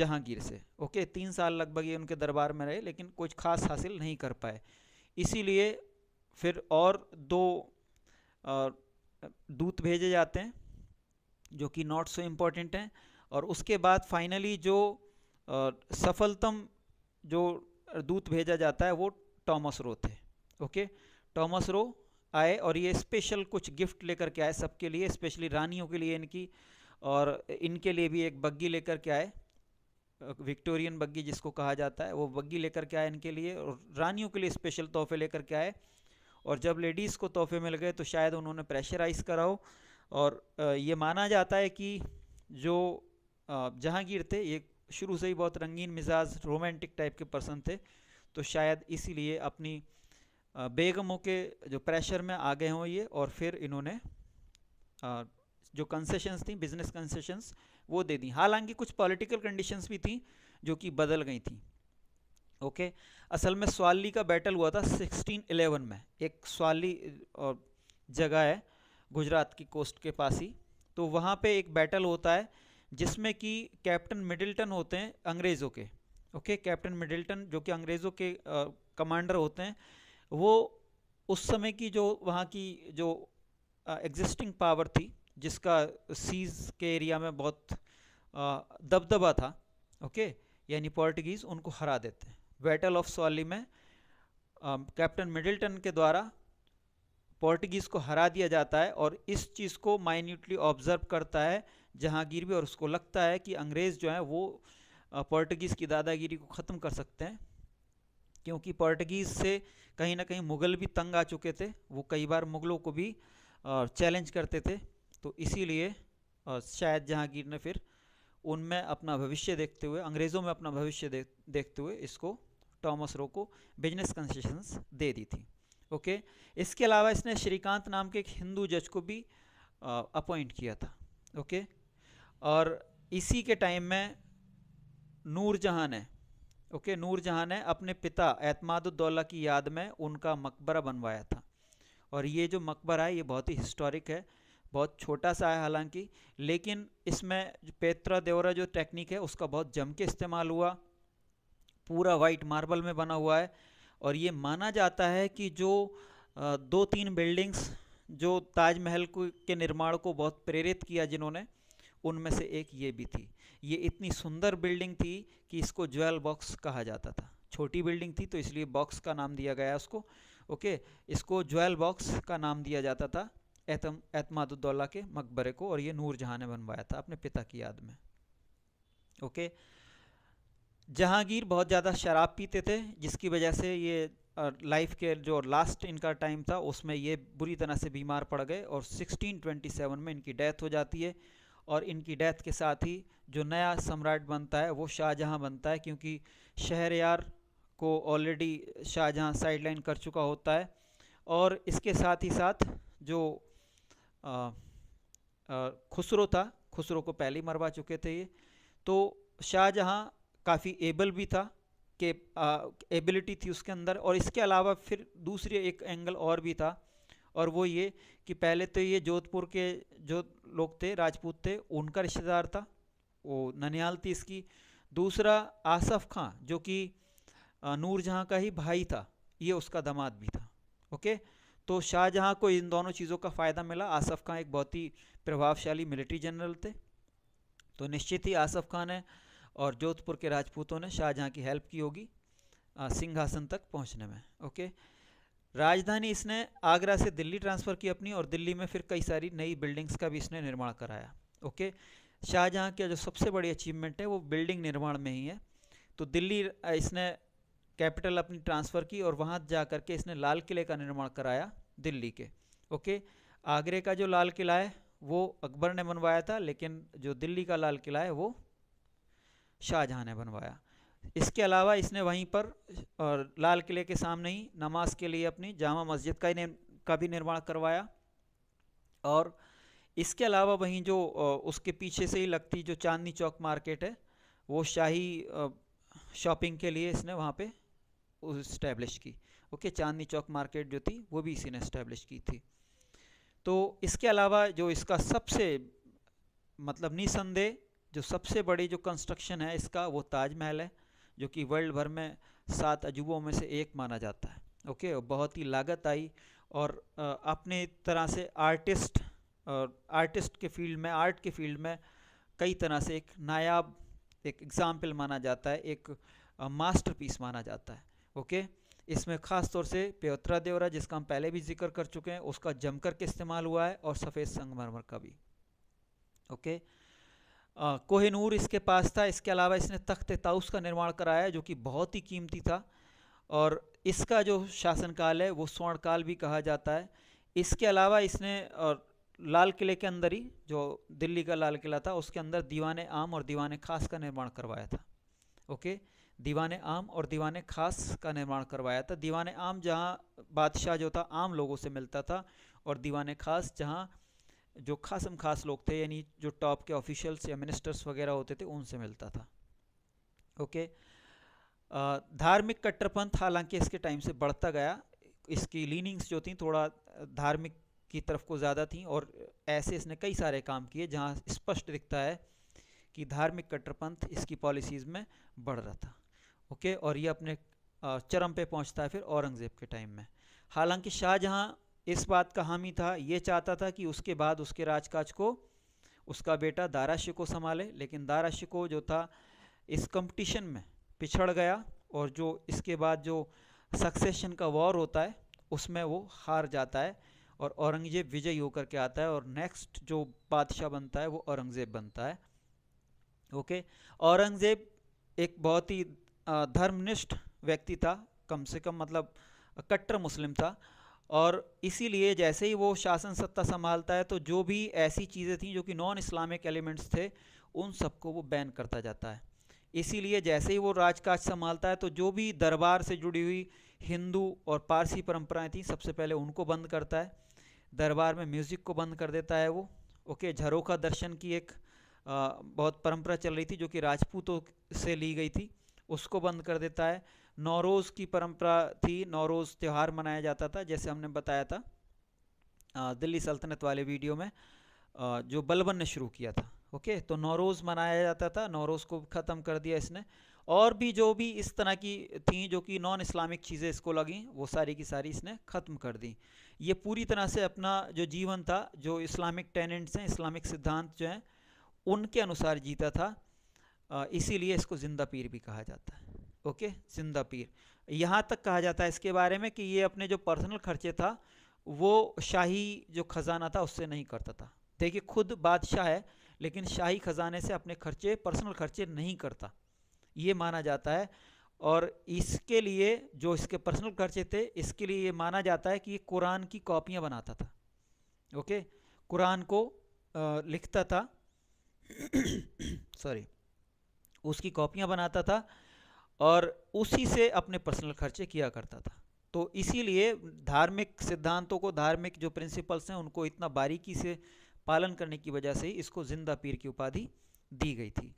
जहांगीर से ओके तीन साल लगभग ये उनके दरबार में रहे लेकिन कुछ खास हासिल नहीं कर पाए इसीलिए फिर और दो दूत भेजे जाते हैं जो कि नॉट सो इम्पॉर्टेंट हैं और उसके बाद फाइनली जो आ, सफलतम जो दूत भेजा जाता है वो टॉमस रो थे ओके टॉमस रो आए और ये स्पेशल कुछ गिफ्ट लेकर के आए सबके लिए स्पेशली रानियों के लिए इनकी और इनके लिए भी एक बग्गी लेकर के आए विक्टोरियन बग्गी जिसको कहा जाता है वो बग्गी लेकर के आए इनके लिए और रानियों के लिए स्पेशल तोहफे लेकर के आए और जब लेडीज़ को तोहफे मिल गए तो शायद उन्होंने प्रेशराइज़ कराओ और ये माना जाता है कि जो जहांगीर थे ये शुरू से ही बहुत रंगीन मिजाज रोमांटिक टाइप के पर्सन थे तो शायद इसीलिए अपनी बेगमों के जो प्रेशर में आ गए हों ये और फिर इन्होंने जो कंसेशंस थी बिजनेस कंसेशंस वो दे दी हालांकि कुछ पॉलिटिकल कंडीशंस भी थी जो कि बदल गई थी ओके असल में स्वाली का बैटल हुआ था 1611 में एक स्वाली और जगह है गुजरात की कोस्ट के पास ही तो वहाँ पे एक बैटल होता है जिसमें कि कैप्टन मिडिल्टन होते हैं अंग्रेज़ों के ओके कैप्टन मिडिल्टन जो कि अंग्रेज़ों के कमांडर होते हैं वो उस समय की जो वहाँ की जो एग्जिस्टिंग पावर थी जिसका सीज के एरिया में बहुत दबदबा था ओके यानी पोर्टुगीज़ उनको हरा देते हैं बैटल ऑफ सॉली में कैप्टन मिडिल्टन के द्वारा पोर्टुगीज़ को हरा दिया जाता है और इस चीज़ को माइन्यूटली ऑब्जर्व करता है जहांगीर भी और उसको लगता है कि अंग्रेज़ जो है वो पोर्टुगीज़ की दादागिरी को ख़त्म कर सकते हैं क्योंकि पोर्टुगीज़ से कहीं ना कहीं मुग़ल भी तंग आ चुके थे वो कई बार मुग़लों को भी चैलेंज करते थे तो इसीलिए शायद जहांगीर ने फिर उनमें अपना भविष्य देखते हुए अंग्रेज़ों में अपना भविष्य देख देखते हुए इसको टॉमस रो को बिजनेस कंसेशंस दे दी थी ओके इसके अलावा इसने श्रीकांत नाम के एक हिंदू जज को भी अपॉइंट किया था ओके और इसी के टाइम में नूरजहाँ ने ओके नूरजहाँ ने अपने पिता एतमादुद्दौला की याद में उनका मकबरा बनवाया था और ये जो मकबरा है ये बहुत ही हिस्टोरिक है बहुत छोटा सा है हालांकि लेकिन इसमें पेत्रा देवरा जो टेक्निक है उसका बहुत जम के इस्तेमाल हुआ पूरा वाइट मार्बल में बना हुआ है और ये माना जाता है कि जो दो तीन बिल्डिंग्स जो ताजमहल के निर्माण को बहुत प्रेरित किया जिन्होंने उनमें से एक ये भी थी ये इतनी सुंदर बिल्डिंग थी कि इसको ज्वेल बॉक्स कहा जाता था छोटी बिल्डिंग थी तो इसलिए बॉक्स का नाम दिया गया उसको ओके इसको ज्वेल बॉक्स का नाम दिया जाता था एतम एतमादुद्दौला के मकबरे को और ये नूर जहाँ ने बनवाया था अपने पिता की याद में ओके जहांगीर बहुत ज़्यादा शराब पीते थे जिसकी वजह से ये लाइफ के जो लास्ट इनका टाइम था उसमें ये बुरी तरह से बीमार पड़ गए और 1627 में इनकी डेथ हो जाती है और इनकी डेथ के साथ ही जो नया सम्राट बनता है वो शाहजहाँ बनता है क्योंकि शहर को ऑलरेडी शाहजहाँ साइडलाइन कर चुका होता है और इसके साथ ही साथ जो खुसरो था खुसरो को पहले ही मरवा चुके थे ये तो शाहजहाँ काफ़ी एबल भी था के एबिलिटी थी उसके अंदर और इसके अलावा फिर दूसरी एक एंगल और भी था और वो ये कि पहले तो ये जोधपुर के जो लोग थे राजपूत थे उनका रिश्तेदार था वो ननियाल थी इसकी दूसरा आसफ खां जो कि नूरजहाँ का ही भाई था ये उसका दामाद भी था ओके तो शाहजहाँ को इन दोनों चीज़ों का फ़ायदा मिला आसफ खां एक बहुत ही प्रभावशाली मिलिट्री जनरल थे तो निश्चित ही आसफ खान ने और जोधपुर के राजपूतों ने शाहजहाँ की हेल्प की होगी सिंहासन तक पहुँचने में ओके राजधानी इसने आगरा से दिल्ली ट्रांसफ़र की अपनी और दिल्ली में फिर कई सारी नई बिल्डिंग्स का भी इसने निर्माण कराया ओके शाहजहाँ का जो सबसे बड़ी अचीवमेंट है वो बिल्डिंग निर्माण में ही है तो दिल्ली इसने कैपिटल अपनी ट्रांसफ़र की और वहाँ जा कर के इसने लाल किले का निर्माण कराया दिल्ली के ओके आगरे का जो लाल किला है वो अकबर ने बनवाया था लेकिन जो दिल्ली का लाल किला है वो शाहजहाँ ने बनवाया इसके अलावा इसने वहीं पर और लाल किले के सामने ही नमाज के लिए अपनी जामा मस्जिद का ही का भी निर्माण करवाया और इसके अलावा वहीं जो उसके पीछे से ही लगती जो चांदनी चौक मार्केट है वो शाही शॉपिंग के लिए इसने वहाँ पे इस्टेब्लिश की ओके चांदनी चौक मार्केट जो थी वो भी इसी ने इस्टेब्लिश की थी तो इसके अलावा जो इसका सबसे मतलब निसंदेह जो सबसे बड़ी जो कंस्ट्रक्शन है इसका वो ताजमहल है जो कि वर्ल्ड भर में सात अजूबों में से एक माना जाता है ओके बहुत ही लागत आई और अपने तरह से आर्टिस्ट और आर्टिस्ट के फील्ड में आर्ट के फील्ड में कई तरह से एक नायाब एक एग्ज़ाम्पल माना जाता है एक मास्टरपीस माना जाता है ओके इसमें ख़ास तौर से प्योत्रा देवरा जिसका हम पहले भी जिक्र कर चुके हैं उसका जमकर के इस्तेमाल हुआ है और सफ़ेद संगमरमर का भी ओके कोहनूर इसके पास था इसके अलावा इसने तख्त ताउस का निर्माण कराया जो कि बहुत ही कीमती था और इसका जो शासनकाल है वो स्वर्ण काल भी कहा जाता है इसके अलावा इसने और लाल किले के अंदर ही जो दिल्ली का लाल किला था उसके अंदर दीवान आम और दीवान खास का निर्माण करवाया था ओके दीवान आम और दीवान खास का निर्माण करवाया था दीवान आम जहाँ बादशाह जो था आम लोगों से मिलता था और दीवान खास जहाँ जो खासम खास लोग थे यानी जो टॉप के ऑफिशियल्स या मिनिस्टर्स वगैरह होते थे उनसे मिलता था ओके धार्मिक कट्टरपंथ हालांकि इसके टाइम से बढ़ता गया इसकी लीनिंग्स जो थी थोड़ा धार्मिक की तरफ को ज़्यादा थी और ऐसे इसने कई सारे काम किए जहाँ स्पष्ट दिखता है कि धार्मिक कट्टरपंथ इसकी पॉलिसीज़ में बढ़ रहा था ओके और ये अपने चरम पे पहुंचता है फिर औरंगज़ेब के टाइम में हालांकि शाहजहाँ इस बात का हामी था ये चाहता था कि उसके बाद उसके राजकाज को उसका बेटा दारा को संभाले लेकिन दारा को जो था इस कंपटीशन में पिछड़ गया और जो इसके बाद जो सक्सेशन का वॉर होता है उसमें वो हार जाता है और औरंगज़ेब विजयी होकर के आता है और नेक्स्ट जो बादशाह बनता है वो औरंगज़ेब बनता है ओके औरंगज़ेब एक बहुत ही धर्मनिष्ठ व्यक्ति था कम से कम मतलब कट्टर मुस्लिम था और इसीलिए जैसे ही वो शासन सत्ता संभालता है तो जो भी ऐसी चीज़ें थी जो कि नॉन इस्लामिक एलिमेंट्स थे उन सबको वो बैन करता जाता है इसीलिए जैसे ही वो राजकाज संभालता है तो जो भी दरबार से जुड़ी हुई हिंदू और पारसी परंपराएं थी सबसे पहले उनको बंद करता है दरबार में म्यूज़िक को बंद कर देता है वो ओके झरोखा दर्शन की एक आ, बहुत परंपरा चल रही थी जो कि राजपूतों से ली गई थी उसको बंद कर देता है नौरोज़ की परंपरा थी नौरोज़ त्यौहार मनाया जाता था जैसे हमने बताया था दिल्ली सल्तनत वाले वीडियो में जो बलबन ने शुरू किया था ओके तो नौरोज़ मनाया जाता था नौरोज़ को ख़त्म कर दिया इसने और भी जो भी इस तरह की थी जो कि नॉन इस्लामिक चीज़ें इसको लगी वो सारी की सारी इसने ख़त्म कर दी ये पूरी तरह से अपना जो जीवन था जो इस्लामिक टेनेंट्स हैं इस्लामिक सिद्धांत जो हैं उनके अनुसार जीता था इसीलिए इसको ज़िंदा पीर भी कहा जाता है ओके सिंधा पीर यहाँ तक कहा जाता है इसके बारे में कि ये अपने जो पर्सनल खर्चे था वो शाही जो ख़जाना था उससे नहीं करता था देखिए खुद बादशाह है लेकिन शाही ख़जाने से अपने खर्चे पर्सनल खर्चे नहीं करता ये माना जाता है और इसके लिए जो इसके पर्सनल खर्चे थे इसके लिए ये माना जाता है कि ये कुरान की कॉपियाँ बनाता था ओके कुरान को लिखता था सॉरी उसकी कॉपियाँ बनाता था और उसी से अपने पर्सनल खर्चे किया करता था तो इसीलिए धार्मिक सिद्धांतों को धार्मिक जो प्रिंसिपल्स हैं उनको इतना बारीकी से पालन करने की वजह से ही इसको जिंदा पीर की उपाधि दी गई थी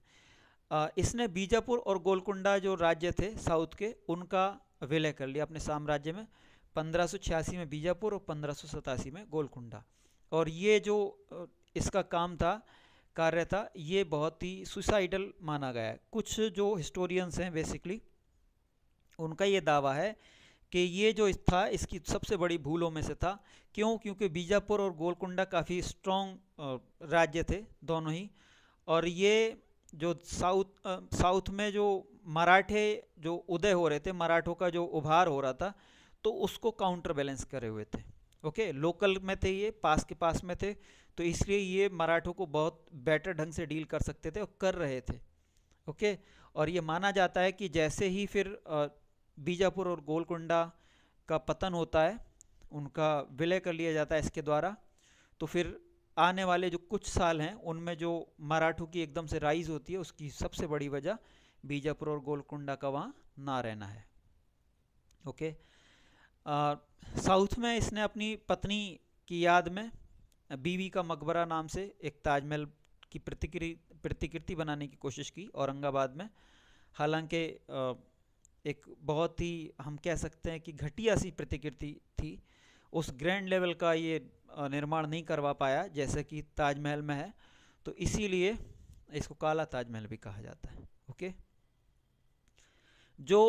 इसने बीजापुर और गोलकुंडा जो राज्य थे साउथ के उनका विलय कर लिया अपने साम्राज्य में पंद्रह में बीजापुर और पंद्रह में गोलकुंडा और ये जो इसका काम था कार्य था ये बहुत ही सुसाइडल माना गया है कुछ जो हिस्टोरियंस हैं बेसिकली उनका ये दावा है कि ये जो था इसकी सबसे बड़ी भूलों में से था क्यों क्योंकि बीजापुर और गोलकुंडा काफ़ी स्ट्रॉन्ग राज्य थे दोनों ही और ये जो साउथ आ, साउथ में जो मराठे जो उदय हो रहे थे मराठों का जो उभार हो रहा था तो उसको काउंटर बैलेंस करे हुए थे ओके लोकल में थे ये पास के पास में थे तो इसलिए ये मराठों को बहुत बेटर ढंग से डील कर सकते थे और कर रहे थे ओके और ये माना जाता है कि जैसे ही फिर बीजापुर और गोलकुंडा का पतन होता है उनका विलय कर लिया जाता है इसके द्वारा तो फिर आने वाले जो कुछ साल हैं उनमें जो मराठों की एकदम से राइज होती है उसकी सबसे बड़ी वजह बीजापुर और गोलकुंडा का वहाँ ना रहना है ओके साउथ में इसने अपनी पत्नी की याद में बीवी का मकबरा नाम से एक ताजमहल की प्रतिकृति प्रतिकृति बनाने की कोशिश की औरंगाबाद में हालांकि एक बहुत ही हम कह सकते हैं कि घटिया सी प्रतिकृति थी उस ग्रैंड लेवल का ये निर्माण नहीं करवा पाया जैसे कि ताजमहल में है तो इसीलिए इसको काला ताजमहल भी कहा जाता है ओके जो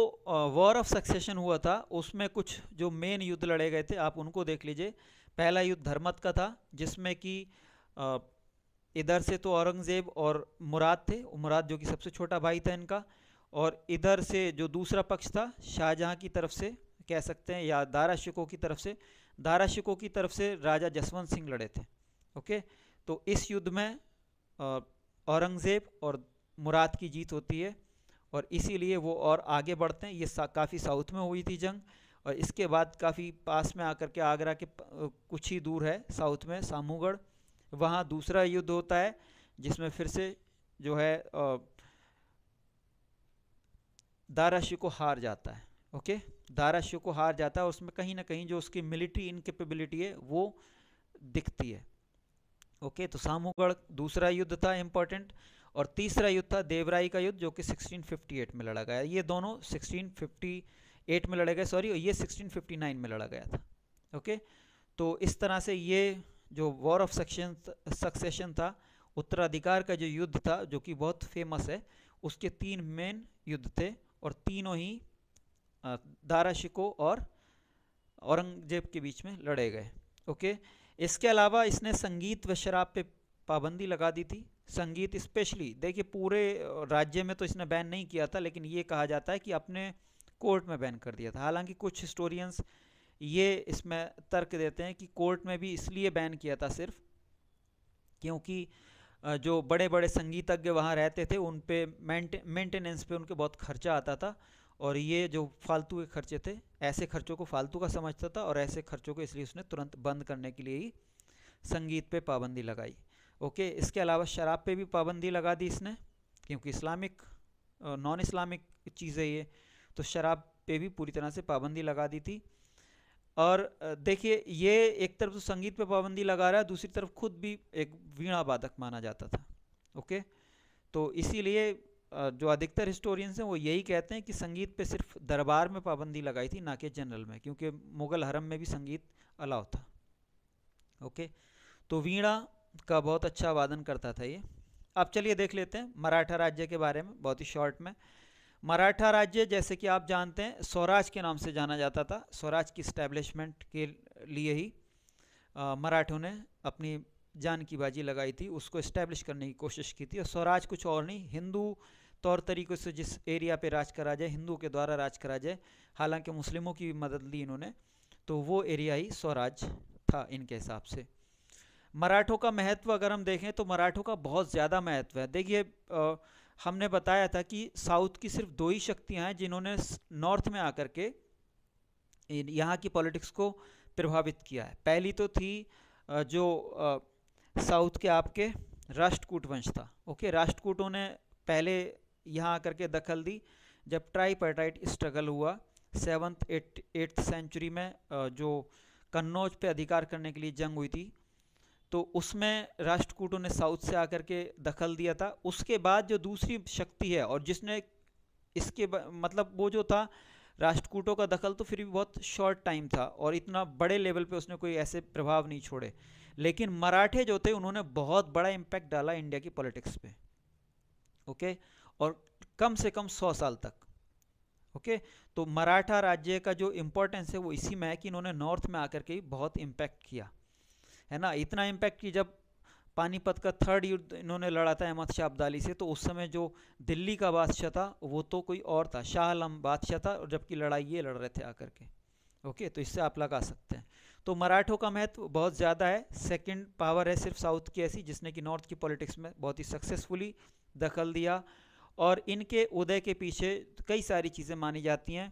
वॉर ऑफ सक्सेशन हुआ था उसमें कुछ जो मेन युद्ध लड़े गए थे आप उनको देख लीजिए पहला युद्ध धर्मत का था जिसमें कि इधर से तो औरंगज़ेब और मुराद थे मुराद जो कि सबसे छोटा भाई था इनका और इधर से जो दूसरा पक्ष था शाहजहाँ की तरफ से कह सकते हैं या दारा शिकों की तरफ से दारा शिकों की तरफ से राजा जसवंत सिंह लड़े थे ओके तो इस युद्ध में औरंगज़ेब और मुराद की जीत होती है और इसीलिए वो और आगे बढ़ते हैं ये सा, काफ़ी साउथ में हुई थी जंग और इसके बाद काफ़ी पास में आकर के आगरा के कुछ ही दूर है साउथ में सामूगढ़ वहाँ दूसरा युद्ध होता है जिसमें फिर से जो है दाराशिव को हार जाता है ओके दाराशिव को हार जाता है उसमें कहीं ना कहीं जो उसकी मिलिट्री इनकेपेबिलिटी है वो दिखती है ओके तो सामूगढ़ दूसरा युद्ध था इम्पोर्टेंट और तीसरा युद्ध था देवराई का युद्ध जो कि 1658 में लड़ा गया ये दोनों एट में लड़े गए सॉरी ये 1659 में लड़ा गया था ओके तो इस तरह से ये जो वॉर ऑफ सक्सेशन सक्सेशन था उत्तराधिकार का जो युद्ध था जो कि बहुत फेमस है उसके तीन मेन युद्ध थे और तीनों ही दारा शिको और औरंगजेब के बीच में लड़े गए ओके इसके अलावा इसने संगीत व शराब पे पाबंदी लगा दी थी संगीत स्पेशली देखिए पूरे राज्य में तो इसने बैन नहीं किया था लेकिन ये कहा जाता है कि अपने कोर्ट में बैन कर दिया था हालांकि कुछ हिस्टोरियंस ये इसमें तर्क देते हैं कि कोर्ट में भी इसलिए बैन किया था सिर्फ क्योंकि जो बड़े बड़े संगीतज्ञ वहाँ रहते थे उन पे मेंटेनेंस पे उनके बहुत खर्चा आता था और ये जो फालतू के खर्चे थे ऐसे खर्चों को फालतू का समझता था और ऐसे खर्चों को इसलिए उसने तुरंत बंद करने के लिए ही संगीत पे पाबंदी लगाई ओके इसके अलावा शराब पे भी पाबंदी लगा दी इसने क्योंकि इस्लामिक नॉन इस्लामिक चीज़ें ये तो शराब पे भी पूरी तरह से पाबंदी लगा दी थी और देखिए ये एक तरफ तो संगीत पे पाबंदी लगा रहा है दूसरी तरफ खुद भी एक वीणा वादक माना जाता था ओके तो इसीलिए जो अधिकतर हिस्टोरियंस हैं वो यही कहते हैं कि संगीत पे सिर्फ दरबार में पाबंदी लगाई थी ना कि जनरल में क्योंकि मुग़ल हरम में भी संगीत अलाव था ओके तो वीणा का बहुत अच्छा वादन करता था ये अब चलिए देख लेते हैं मराठा राज्य के बारे में बहुत ही शॉर्ट में मराठा राज्य जैसे कि आप जानते हैं स्वराज के नाम से जाना जाता था स्वराज की स्टैब्लिशमेंट के लिए ही मराठों ने अपनी जान की बाजी लगाई थी उसको इस्टेब्लिश करने की कोशिश की थी और स्वराज कुछ और नहीं हिंदू तौर तरीक़ों से जिस एरिया पे राज करा जाए हिंदू के द्वारा राज करा जाए हालांकि मुस्लिमों की भी मदद ली इन्होंने तो वो एरिया ही स्वराज था इनके हिसाब से मराठों का महत्व अगर हम देखें तो मराठों का बहुत ज़्यादा महत्व है देखिए हमने बताया था कि साउथ की सिर्फ दो ही शक्तियां हैं जिन्होंने नॉर्थ में आकर के यहाँ की पॉलिटिक्स को प्रभावित किया है पहली तो थी जो साउथ के आपके राष्ट्रकूट वंश था ओके राष्ट्रकूटों ने पहले यहाँ आकर के दखल दी जब ट्राईपैटाइट स्ट्रगल हुआ सेवन्थ एट्थ सेंचुरी में जो कन्नौज पे अधिकार करने के लिए जंग हुई थी तो उसमें राष्ट्रकूटों ने साउथ से आकर के दखल दिया था उसके बाद जो दूसरी शक्ति है और जिसने इसके मतलब वो जो था राष्ट्रकूटों का दखल तो फिर भी बहुत शॉर्ट टाइम था और इतना बड़े लेवल पे उसने कोई ऐसे प्रभाव नहीं छोड़े लेकिन मराठे जो थे उन्होंने बहुत बड़ा इम्पैक्ट डाला इंडिया की पॉलिटिक्स पे ओके और कम से कम सौ साल तक ओके तो मराठा राज्य का जो इम्पोर्टेंस है वो इसी में है कि इन्होंने नॉर्थ में आकर के बहुत इम्पैक्ट किया है ना इतना इम्पैक्ट कि जब पानीपत का थर्ड युद्ध इन्होंने लड़ा था अहमद शाह अब्दाली से तो उस समय जो दिल्ली का बादशाह था वो तो कोई और था शाह आलम बादशाह था और जबकि लड़ाई ये लड़ रहे थे आकर के ओके तो इससे आप लगा सकते हैं तो मराठों का महत्व बहुत ज़्यादा है सेकंड पावर है सिर्फ साउथ की ऐसी जिसने कि नॉर्थ की पॉलिटिक्स में बहुत ही सक्सेसफुली दखल दिया और इनके उदय के पीछे कई सारी चीज़ें मानी जाती हैं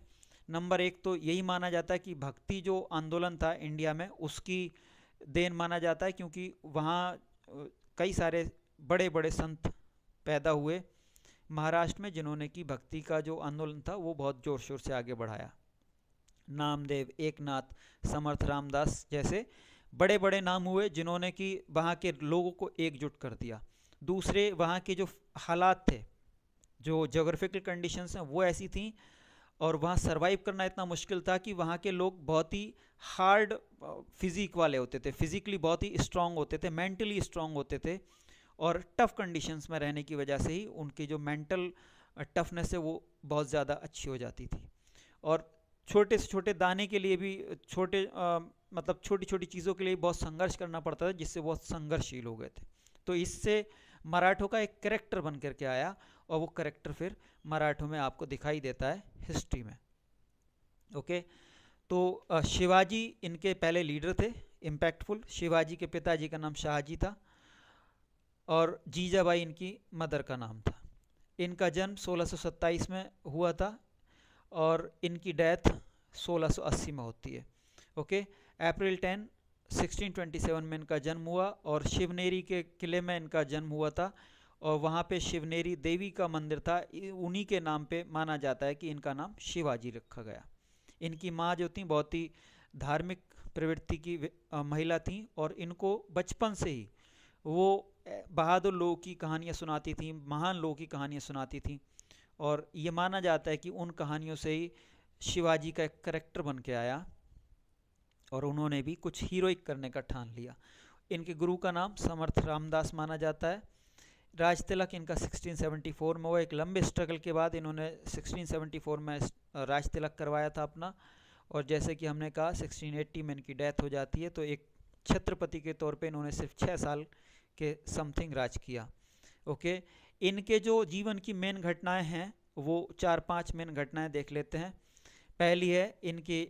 नंबर एक तो यही माना जाता है कि भक्ति जो आंदोलन था इंडिया में उसकी देन माना जाता है क्योंकि वहाँ कई सारे बड़े बड़े संत पैदा हुए महाराष्ट्र में जिन्होंने की भक्ति का जो आंदोलन था वो बहुत ज़ोर शोर से आगे बढ़ाया नामदेव एकनाथ समर्थ रामदास जैसे बड़े बड़े नाम हुए जिन्होंने कि वहाँ के लोगों को एकजुट कर दिया दूसरे वहाँ के जो हालात थे जो जोग्राफिकल कंडीशंस हैं वो ऐसी थी और वहाँ सर्वाइव करना इतना मुश्किल था कि वहाँ के लोग बहुत ही हार्ड फिजिक वाले होते थे फिजिकली बहुत ही स्ट्रांग होते थे मेंटली स्ट्रांग होते थे और टफ़ कंडीशंस में रहने की वजह से ही उनकी जो मेंटल टफनेस है वो बहुत ज़्यादा अच्छी हो जाती थी और छोटे से छोटे दाने के लिए भी छोटे आ, मतलब छोटी छोटी चीज़ों के लिए बहुत संघर्ष करना पड़ता था जिससे बहुत संघर्षशील हो गए थे तो इससे मराठों का एक करेक्टर बन करके आया और वो करेक्टर फिर मराठों में आपको दिखाई देता है हिस्ट्री में ओके तो शिवाजी इनके पहले लीडर थे इम्पैक्टफुल शिवाजी के पिताजी का नाम शाहजी था और जीजाबाई इनकी मदर का नाम था इनका जन्म 1627 में हुआ था और इनकी डेथ 1680 में होती है ओके अप्रैल 10 1627 में इनका जन्म हुआ और शिवनेरी के किले में इनका जन्म हुआ था और वहाँ पे शिवनेरी देवी का मंदिर था उन्हीं के नाम पे माना जाता है कि इनका नाम शिवाजी रखा गया इनकी माँ जो थी बहुत ही धार्मिक प्रवृत्ति की महिला थी और इनको बचपन से ही वो बहादुर लोगों की कहानियाँ सुनाती थी महान लोगों की कहानियाँ सुनाती थी और ये माना जाता है कि उन कहानियों से ही शिवाजी का एक करेक्टर बन के आया और उन्होंने भी कुछ हीरोइक करने का ठान लिया इनके गुरु का नाम समर्थ रामदास माना जाता है राज तिलक इनका 1674 में हुआ एक लंबे स्ट्रगल के बाद इन्होंने 1674 में राज तिलक करवाया था अपना और जैसे कि हमने कहा 1680 में इनकी डेथ हो जाती है तो एक छत्रपति के तौर पे इन्होंने सिर्फ छः साल के समथिंग राज किया ओके इनके जो जीवन की मेन घटनाएं हैं वो चार पांच मेन घटनाएं देख लेते हैं पहली है इनकी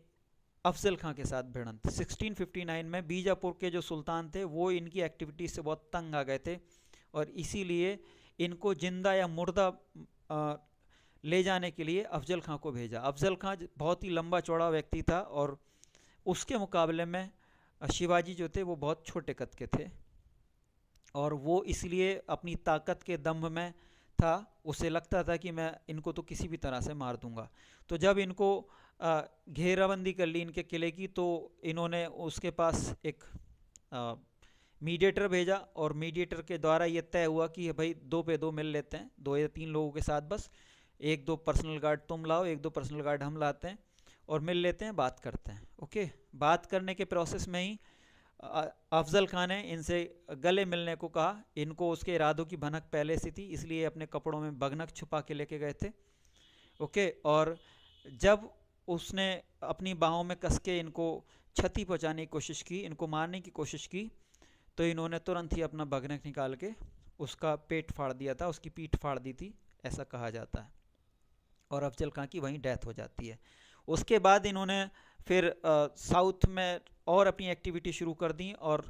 अफजल खां के साथ भिड़ंत सिक्सटीन में बीजापुर के जो सुल्तान थे वो इनकी एक्टिविटीज से बहुत तंग आ गए थे और इसीलिए इनको जिंदा या मुर्दा ले जाने के लिए अफजल खां को भेजा अफजल खां बहुत ही लंबा चौड़ा व्यक्ति था और उसके मुकाबले में शिवाजी जो थे वो बहुत छोटे कद के थे और वो इसलिए अपनी ताकत के दम्भ में था उसे लगता था कि मैं इनको तो किसी भी तरह से मार दूंगा तो जब इनको घेराबंदी कर ली इनके किले की तो इन्होंने उसके पास एक आ, मीडिएटर भेजा और मीडिएटर के द्वारा ये तय हुआ कि भाई दो पे दो मिल लेते हैं दो या तीन लोगों के साथ बस एक दो पर्सनल गार्ड तुम लाओ एक दो पर्सनल गार्ड हम लाते हैं और मिल लेते हैं बात करते हैं ओके बात करने के प्रोसेस में ही अफजल खान ने इनसे गले मिलने को कहा इनको उसके इरादों की भनक पहले से थी इसलिए अपने कपड़ों में भगनक छुपा के लेके गए थे ओके और जब उसने अपनी बाहों में कस के इनको क्षति पहुँचाने की कोशिश की इनको मारने की कोशिश की तो इन्होंने तुरंत ही अपना बगनक निकाल के उसका पेट फाड़ दिया था उसकी पीठ फाड़ दी थी ऐसा कहा जाता है और अफजल खां की वहीं डेथ हो जाती है उसके बाद इन्होंने फिर साउथ में और अपनी एक्टिविटी शुरू कर दी और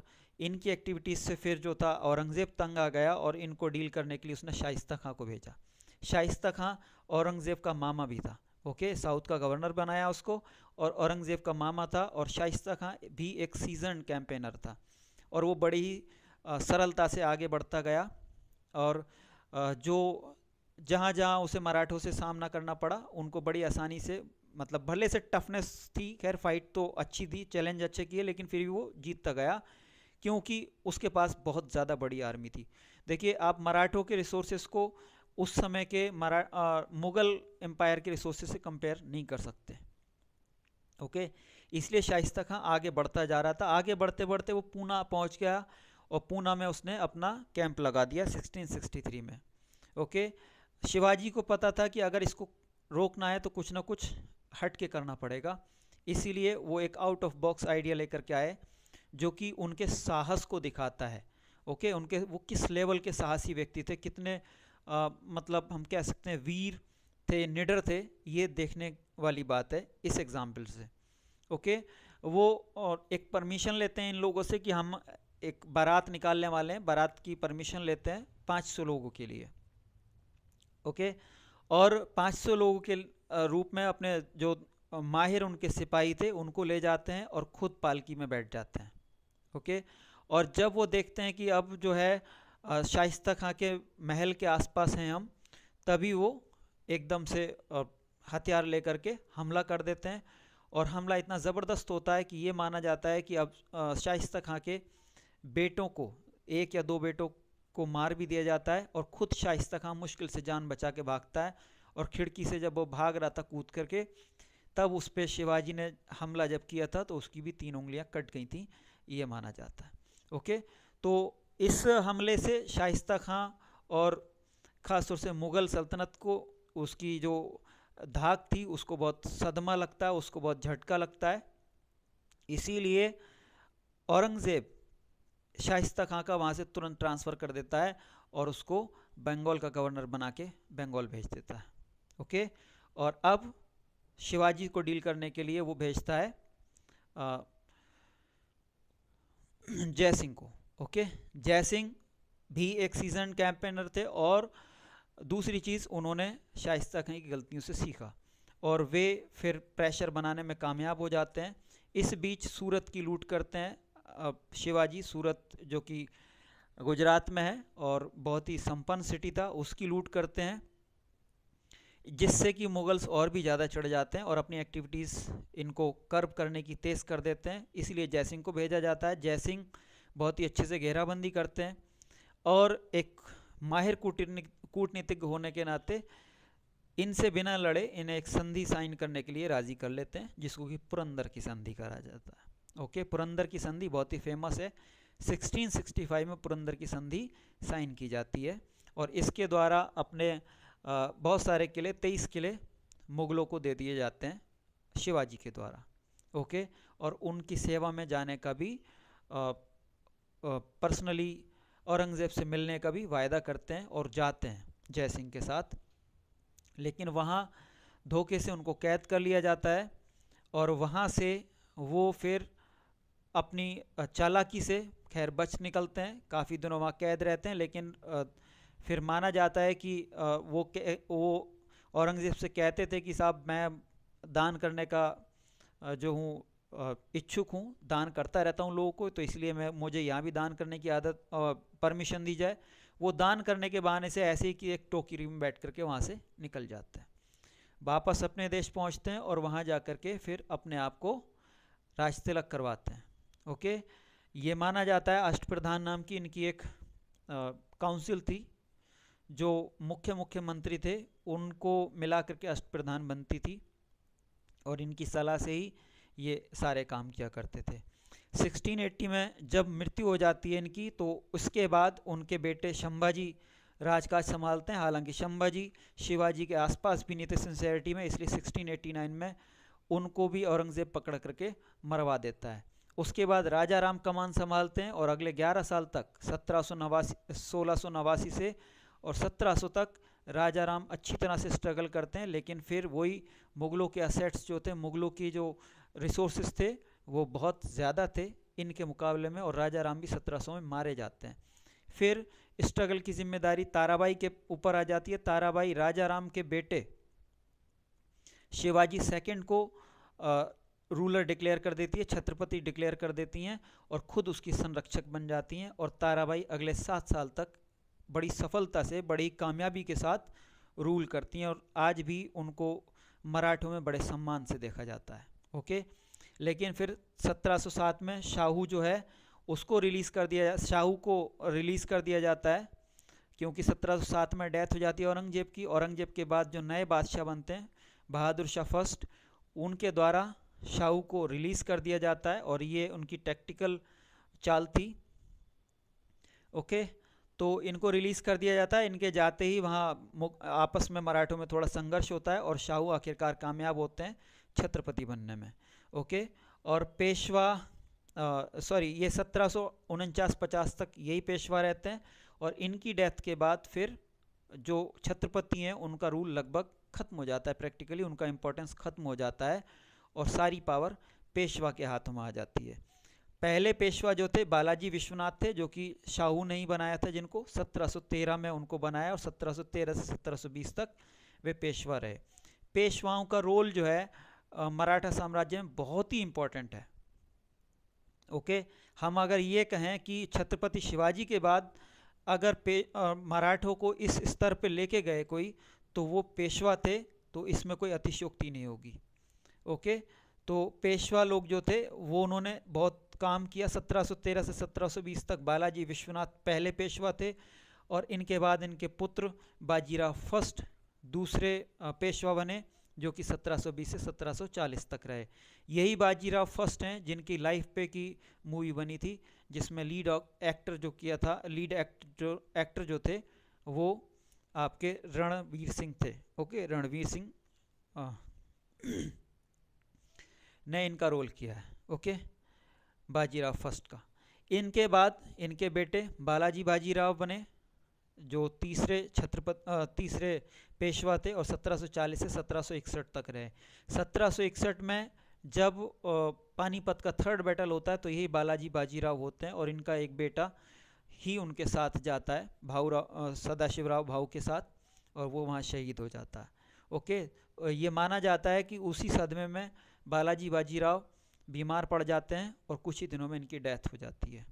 इनकी एक्टिविटीज़ से फिर जो था औरंगज़ेब तंग आ गया और इनको डील करने के लिए उसने शाइस्ता खां को भेजा शाइस्ता खां औरंगज़ेब का मामा भी था ओके साउथ का गवर्नर बनाया उसको और औरंगज़ेब का मामा था और शाइस्ता खां भी एक सीजन कैंपेनर था और वो बड़ी ही सरलता से आगे बढ़ता गया और जो जहाँ जहाँ उसे मराठों से सामना करना पड़ा उनको बड़ी आसानी से मतलब भले से टफनेस थी खैर फाइट तो अच्छी थी चैलेंज अच्छे किए लेकिन फिर भी वो जीतता गया क्योंकि उसके पास बहुत ज़्यादा बड़ी आर्मी थी देखिए आप मराठों के रिसोर्सेस को उस समय के मरा आ, मुगल एम्पायर के रिसोर्सेज से कंपेयर नहीं कर सकते ओके इसलिए शाइस्त खां आगे बढ़ता जा रहा था आगे बढ़ते बढ़ते वो पूना पहुंच गया और पूना में उसने अपना कैंप लगा दिया 1663 में ओके शिवाजी को पता था कि अगर इसको रोकना है तो कुछ ना कुछ हट के करना पड़ेगा इसीलिए वो एक आउट ऑफ बॉक्स आइडिया लेकर के आए जो कि उनके साहस को दिखाता है ओके उनके वो किस लेवल के साहसी व्यक्ति थे कितने आ, मतलब हम कह सकते हैं वीर थे निडर थे ये देखने वाली बात है इस एग्ज़ाम्पल से ओके वो और एक परमिशन लेते हैं इन लोगों से कि हम एक बारात निकालने वाले हैं बारात की परमिशन लेते हैं 500 लोगों के लिए ओके और 500 लोगों के रूप में अपने जो माहिर उनके सिपाही थे उनको ले जाते हैं और खुद पालकी में बैठ जाते हैं ओके और जब वो देखते हैं कि अब जो है शाइस्ता खां के महल के आसपास हैं हम तभी वो एकदम से हथियार लेकर के हमला कर देते हैं और हमला इतना ज़बरदस्त होता है कि ये माना जाता है कि अब शाइस्त खां के बेटों को एक या दो बेटों को मार भी दिया जाता है और ख़ुद शाइस्त खां मुश्किल से जान बचा के भागता है और खिड़की से जब वो भाग रहा था कूद करके तब उस पर शिवाजी ने हमला जब किया था तो उसकी भी तीन उंगलियाँ कट गई थी ये माना जाता है ओके तो इस हमले से शाइस्त खां और तौर से मुग़ल सल्तनत को उसकी जो धाक थी उसको बहुत सदमा लगता है उसको बहुत झटका लगता है इसीलिए औरंगज़ेब शाइस्ता खां का वहाँ से तुरंत ट्रांसफ़र कर देता है और उसको बंगाल का गवर्नर बना के बंगाल भेज देता है ओके और अब शिवाजी को डील करने के लिए वो भेजता है जयसिंह को ओके जयसिंह भी एक सीजन कैंपेनर थे और दूसरी चीज़ उन्होंने शाइस्त खान की गलतियों से सीखा और वे फिर प्रेशर बनाने में कामयाब हो जाते हैं इस बीच सूरत की लूट करते हैं शिवाजी सूरत जो कि गुजरात में है और बहुत ही संपन्न सिटी था उसकी लूट करते हैं जिससे कि मुगल्स और भी ज़्यादा चढ़ जाते हैं और अपनी एक्टिविटीज़ इनको कर्ब करने की तेज़ कर देते हैं इसलिए जयसिंह को भेजा जाता है जयसिंह बहुत ही अच्छे से घेराबंदी करते हैं और एक माहिर कूटनीतिक कूटनीतिज्ञ होने के नाते इनसे बिना लड़े इन्हें एक संधि साइन करने के लिए राजी कर लेते हैं जिसको कि पुरंदर की संधि कहा जाता है ओके पुरंदर की संधि बहुत ही फेमस है 1665 में पुरंदर की संधि साइन की जाती है और इसके द्वारा अपने बहुत सारे किले तेईस किले मुगलों को दे दिए जाते हैं शिवाजी के द्वारा ओके और उनकी सेवा में जाने का भी पर्सनली औरंगज़ेब से मिलने का भी वायदा करते हैं और जाते हैं जय सिंह के साथ लेकिन वहाँ धोखे से उनको कैद कर लिया जाता है और वहाँ से वो फिर अपनी चालाकी से खैर बच निकलते हैं काफ़ी दिनों वहाँ कैद रहते हैं लेकिन फिर माना जाता है कि वो वो औरंगज़ेब से कहते थे कि साहब मैं दान करने का जो हूँ इच्छुक हूँ दान करता रहता हूँ लोगों को तो इसलिए मैं मुझे यहाँ भी दान करने की आदत परमिशन दी जाए वो दान करने के बहाने से ऐसे ही कि एक टोकरी में बैठ करके वहाँ से निकल जाते हैं वापस अपने देश पहुँचते हैं और वहाँ जा कर के फिर अपने आप को राज तिलक करवाते हैं ओके ये माना जाता है अष्टप्रधान नाम की इनकी एक काउंसिल थी जो मुख्य मुख्यमंत्री थे उनको मिला करके अष्टप्रधान बनती थी और इनकी सलाह से ही ये सारे काम किया करते थे 1680 में जब मृत्यु हो जाती है इनकी तो उसके बाद उनके बेटे शंभाजी राजकाज संभालते हैं हालांकि शंभाजी शिवाजी के आसपास भी नहीं थे सिंसेरिटी में इसलिए 1689 में उनको भी औरंगज़ेब पकड़ करके मरवा देता है उसके बाद राजा राम कमान संभालते हैं और अगले 11 साल तक सत्रह सौ नवासी सोलह सौ नवासी से और सत्रह तक राजा राम अच्छी तरह से स्ट्रगल करते हैं लेकिन फिर वही मुग़लों के असेट्स जो थे मुग़लों की जो रिसोर्स थे वो बहुत ज़्यादा थे इनके मुकाबले में और राजा राम भी सौ में मारे जाते हैं फिर स्ट्रगल की जिम्मेदारी ताराबाई के ऊपर आ जाती है ताराबाई राजा राम के बेटे शिवाजी सेकंड को आ, रूलर डिक्लेयर कर देती है छत्रपति डिक्लेयर कर देती हैं और खुद उसकी संरक्षक बन जाती हैं और ताराबाई अगले सात साल तक बड़ी सफलता से बड़ी कामयाबी के साथ रूल करती हैं और आज भी उनको मराठों में बड़े सम्मान से देखा जाता है ओके लेकिन फिर 1707 में शाहू जो है उसको रिलीज़ कर दिया शाहू को रिलीज़ कर दिया जाता है क्योंकि 1707 में डेथ हो जाती है औरंगजेब की औरंगजेब के बाद जो नए बादशाह बनते हैं बहादुर शाह फर्स्ट उनके द्वारा शाहू को रिलीज़ कर दिया जाता है और ये उनकी टैक्टिकल चाल थी ओके तो इनको रिलीज़ कर दिया जाता है इनके जाते ही वहाँ आपस में मराठों में थोड़ा संघर्ष होता है और शाहू आखिरकार कामयाब होते हैं छत्रपति बनने में ओके और पेशवा सॉरी ये सत्रह सौ उनचास पचास तक यही पेशवा रहते हैं और इनकी डेथ के बाद फिर जो छत्रपति हैं उनका रूल लगभग ख़त्म हो जाता है प्रैक्टिकली उनका इम्पोर्टेंस ख़त्म हो जाता है और सारी पावर पेशवा के हाथों में आ जाती है पहले पेशवा जो थे बालाजी विश्वनाथ थे जो कि शाहू ने ही बनाया था जिनको 1713 में उनको बनाया और 1713 से 1720 तक वे पेशवा रहे पेशवाओं का रोल जो है मराठा साम्राज्य में बहुत ही इम्पोर्टेंट है ओके हम अगर ये कहें कि छत्रपति शिवाजी के बाद अगर पे मराठों को इस स्तर पे लेके गए कोई तो वो पेशवा थे तो इसमें कोई अतिशोक्ति नहीं होगी ओके तो पेशवा लोग जो थे वो उन्होंने बहुत काम किया 1713 से 1720 तक बालाजी विश्वनाथ पहले पेशवा थे और इनके बाद इनके पुत्र बाजीराव फर्स्ट दूसरे पेशवा बने जो कि 1720 से 1740 तक रहे यही बाजीराव फर्स्ट हैं जिनकी लाइफ पे की मूवी बनी थी जिसमें लीड एक्टर जो किया था लीड एक्ट जो एक्टर जो थे वो आपके रणवीर सिंह थे ओके रणवीर सिंह ने इनका रोल किया है ओके बाजीराव फर्स्ट का इनके बाद इनके बेटे बालाजी बाजीराव बने जो तीसरे छत्रपत तीसरे पेशवा थे और 1740 से 1761 तक रहे 1761 में जब पानीपत का थर्ड बैटल होता है तो यही बालाजी बाजीराव होते हैं और इनका एक बेटा ही उनके साथ जाता है भाऊराव सदाशिवराव भाऊ के साथ और वो वहाँ शहीद हो जाता है ओके ये माना जाता है कि उसी सदमे में बालाजी बाजीराव बीमार पड़ जाते हैं और कुछ ही दिनों में इनकी डेथ हो जाती है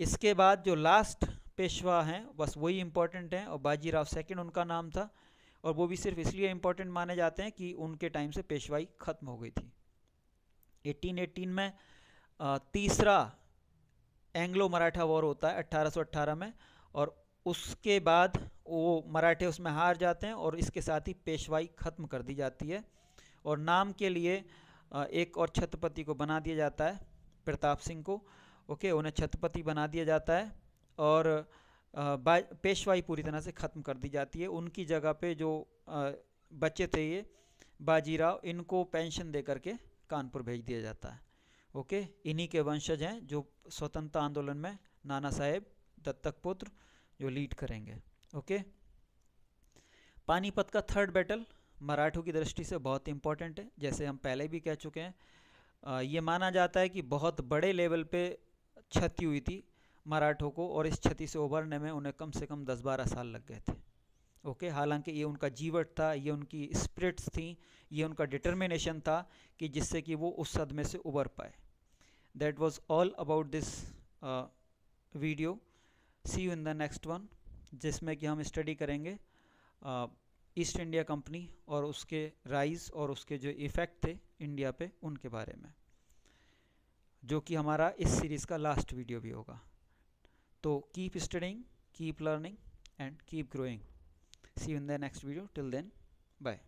इसके बाद जो लास्ट पेशवा हैं बस वही इम्पोर्टेंट हैं और बाजीराव सेकंड उनका नाम था और वो भी सिर्फ इसलिए इम्पोर्टेंट माने जाते हैं कि उनके टाइम से पेशवाई ख़त्म हो गई थी 1818 में तीसरा एंग्लो मराठा वॉर होता है 1818 में और उसके बाद वो मराठे उसमें हार जाते हैं और इसके साथ ही पेशवाई ख़त्म कर दी जाती है और नाम के लिए एक और छत्रपति को बना दिया जाता है प्रताप सिंह को ओके उन्हें छत्रपति बना दिया जाता है और पेशवाई पूरी तरह से ख़त्म कर दी जाती है उनकी जगह पे जो बच्चे थे ये बाजीराव इनको पेंशन दे करके कानपुर भेज दिया जाता है ओके इन्हीं के वंशज हैं जो स्वतंत्रता आंदोलन में नाना साहेब दत्तक पुत्र जो लीड करेंगे ओके पानीपत का थर्ड बैटल मराठों की दृष्टि से बहुत इंपॉर्टेंट है जैसे हम पहले भी कह चुके हैं ये माना जाता है कि बहुत बड़े लेवल पे क्षति हुई थी मराठों को और इस क्षति से उभरने में उन्हें कम से कम दस बारह साल लग गए थे ओके हालांकि ये उनका जीवट था ये उनकी स्प्रिट्स थी ये उनका डिटर्मिनेशन था कि जिससे कि वो उस सदमे से उबर पाए that was all about this video see you in the next one जिसमें कि हम स्टडी करेंगे ईस्ट इंडिया कंपनी और उसके राइज और उसके जो इफ़ेक्ट थे इंडिया पे उनके बारे में जो कि हमारा इस सीरीज़ का लास्ट वीडियो भी होगा So keep studying, keep learning and keep growing. See you in the next video. Till then, bye.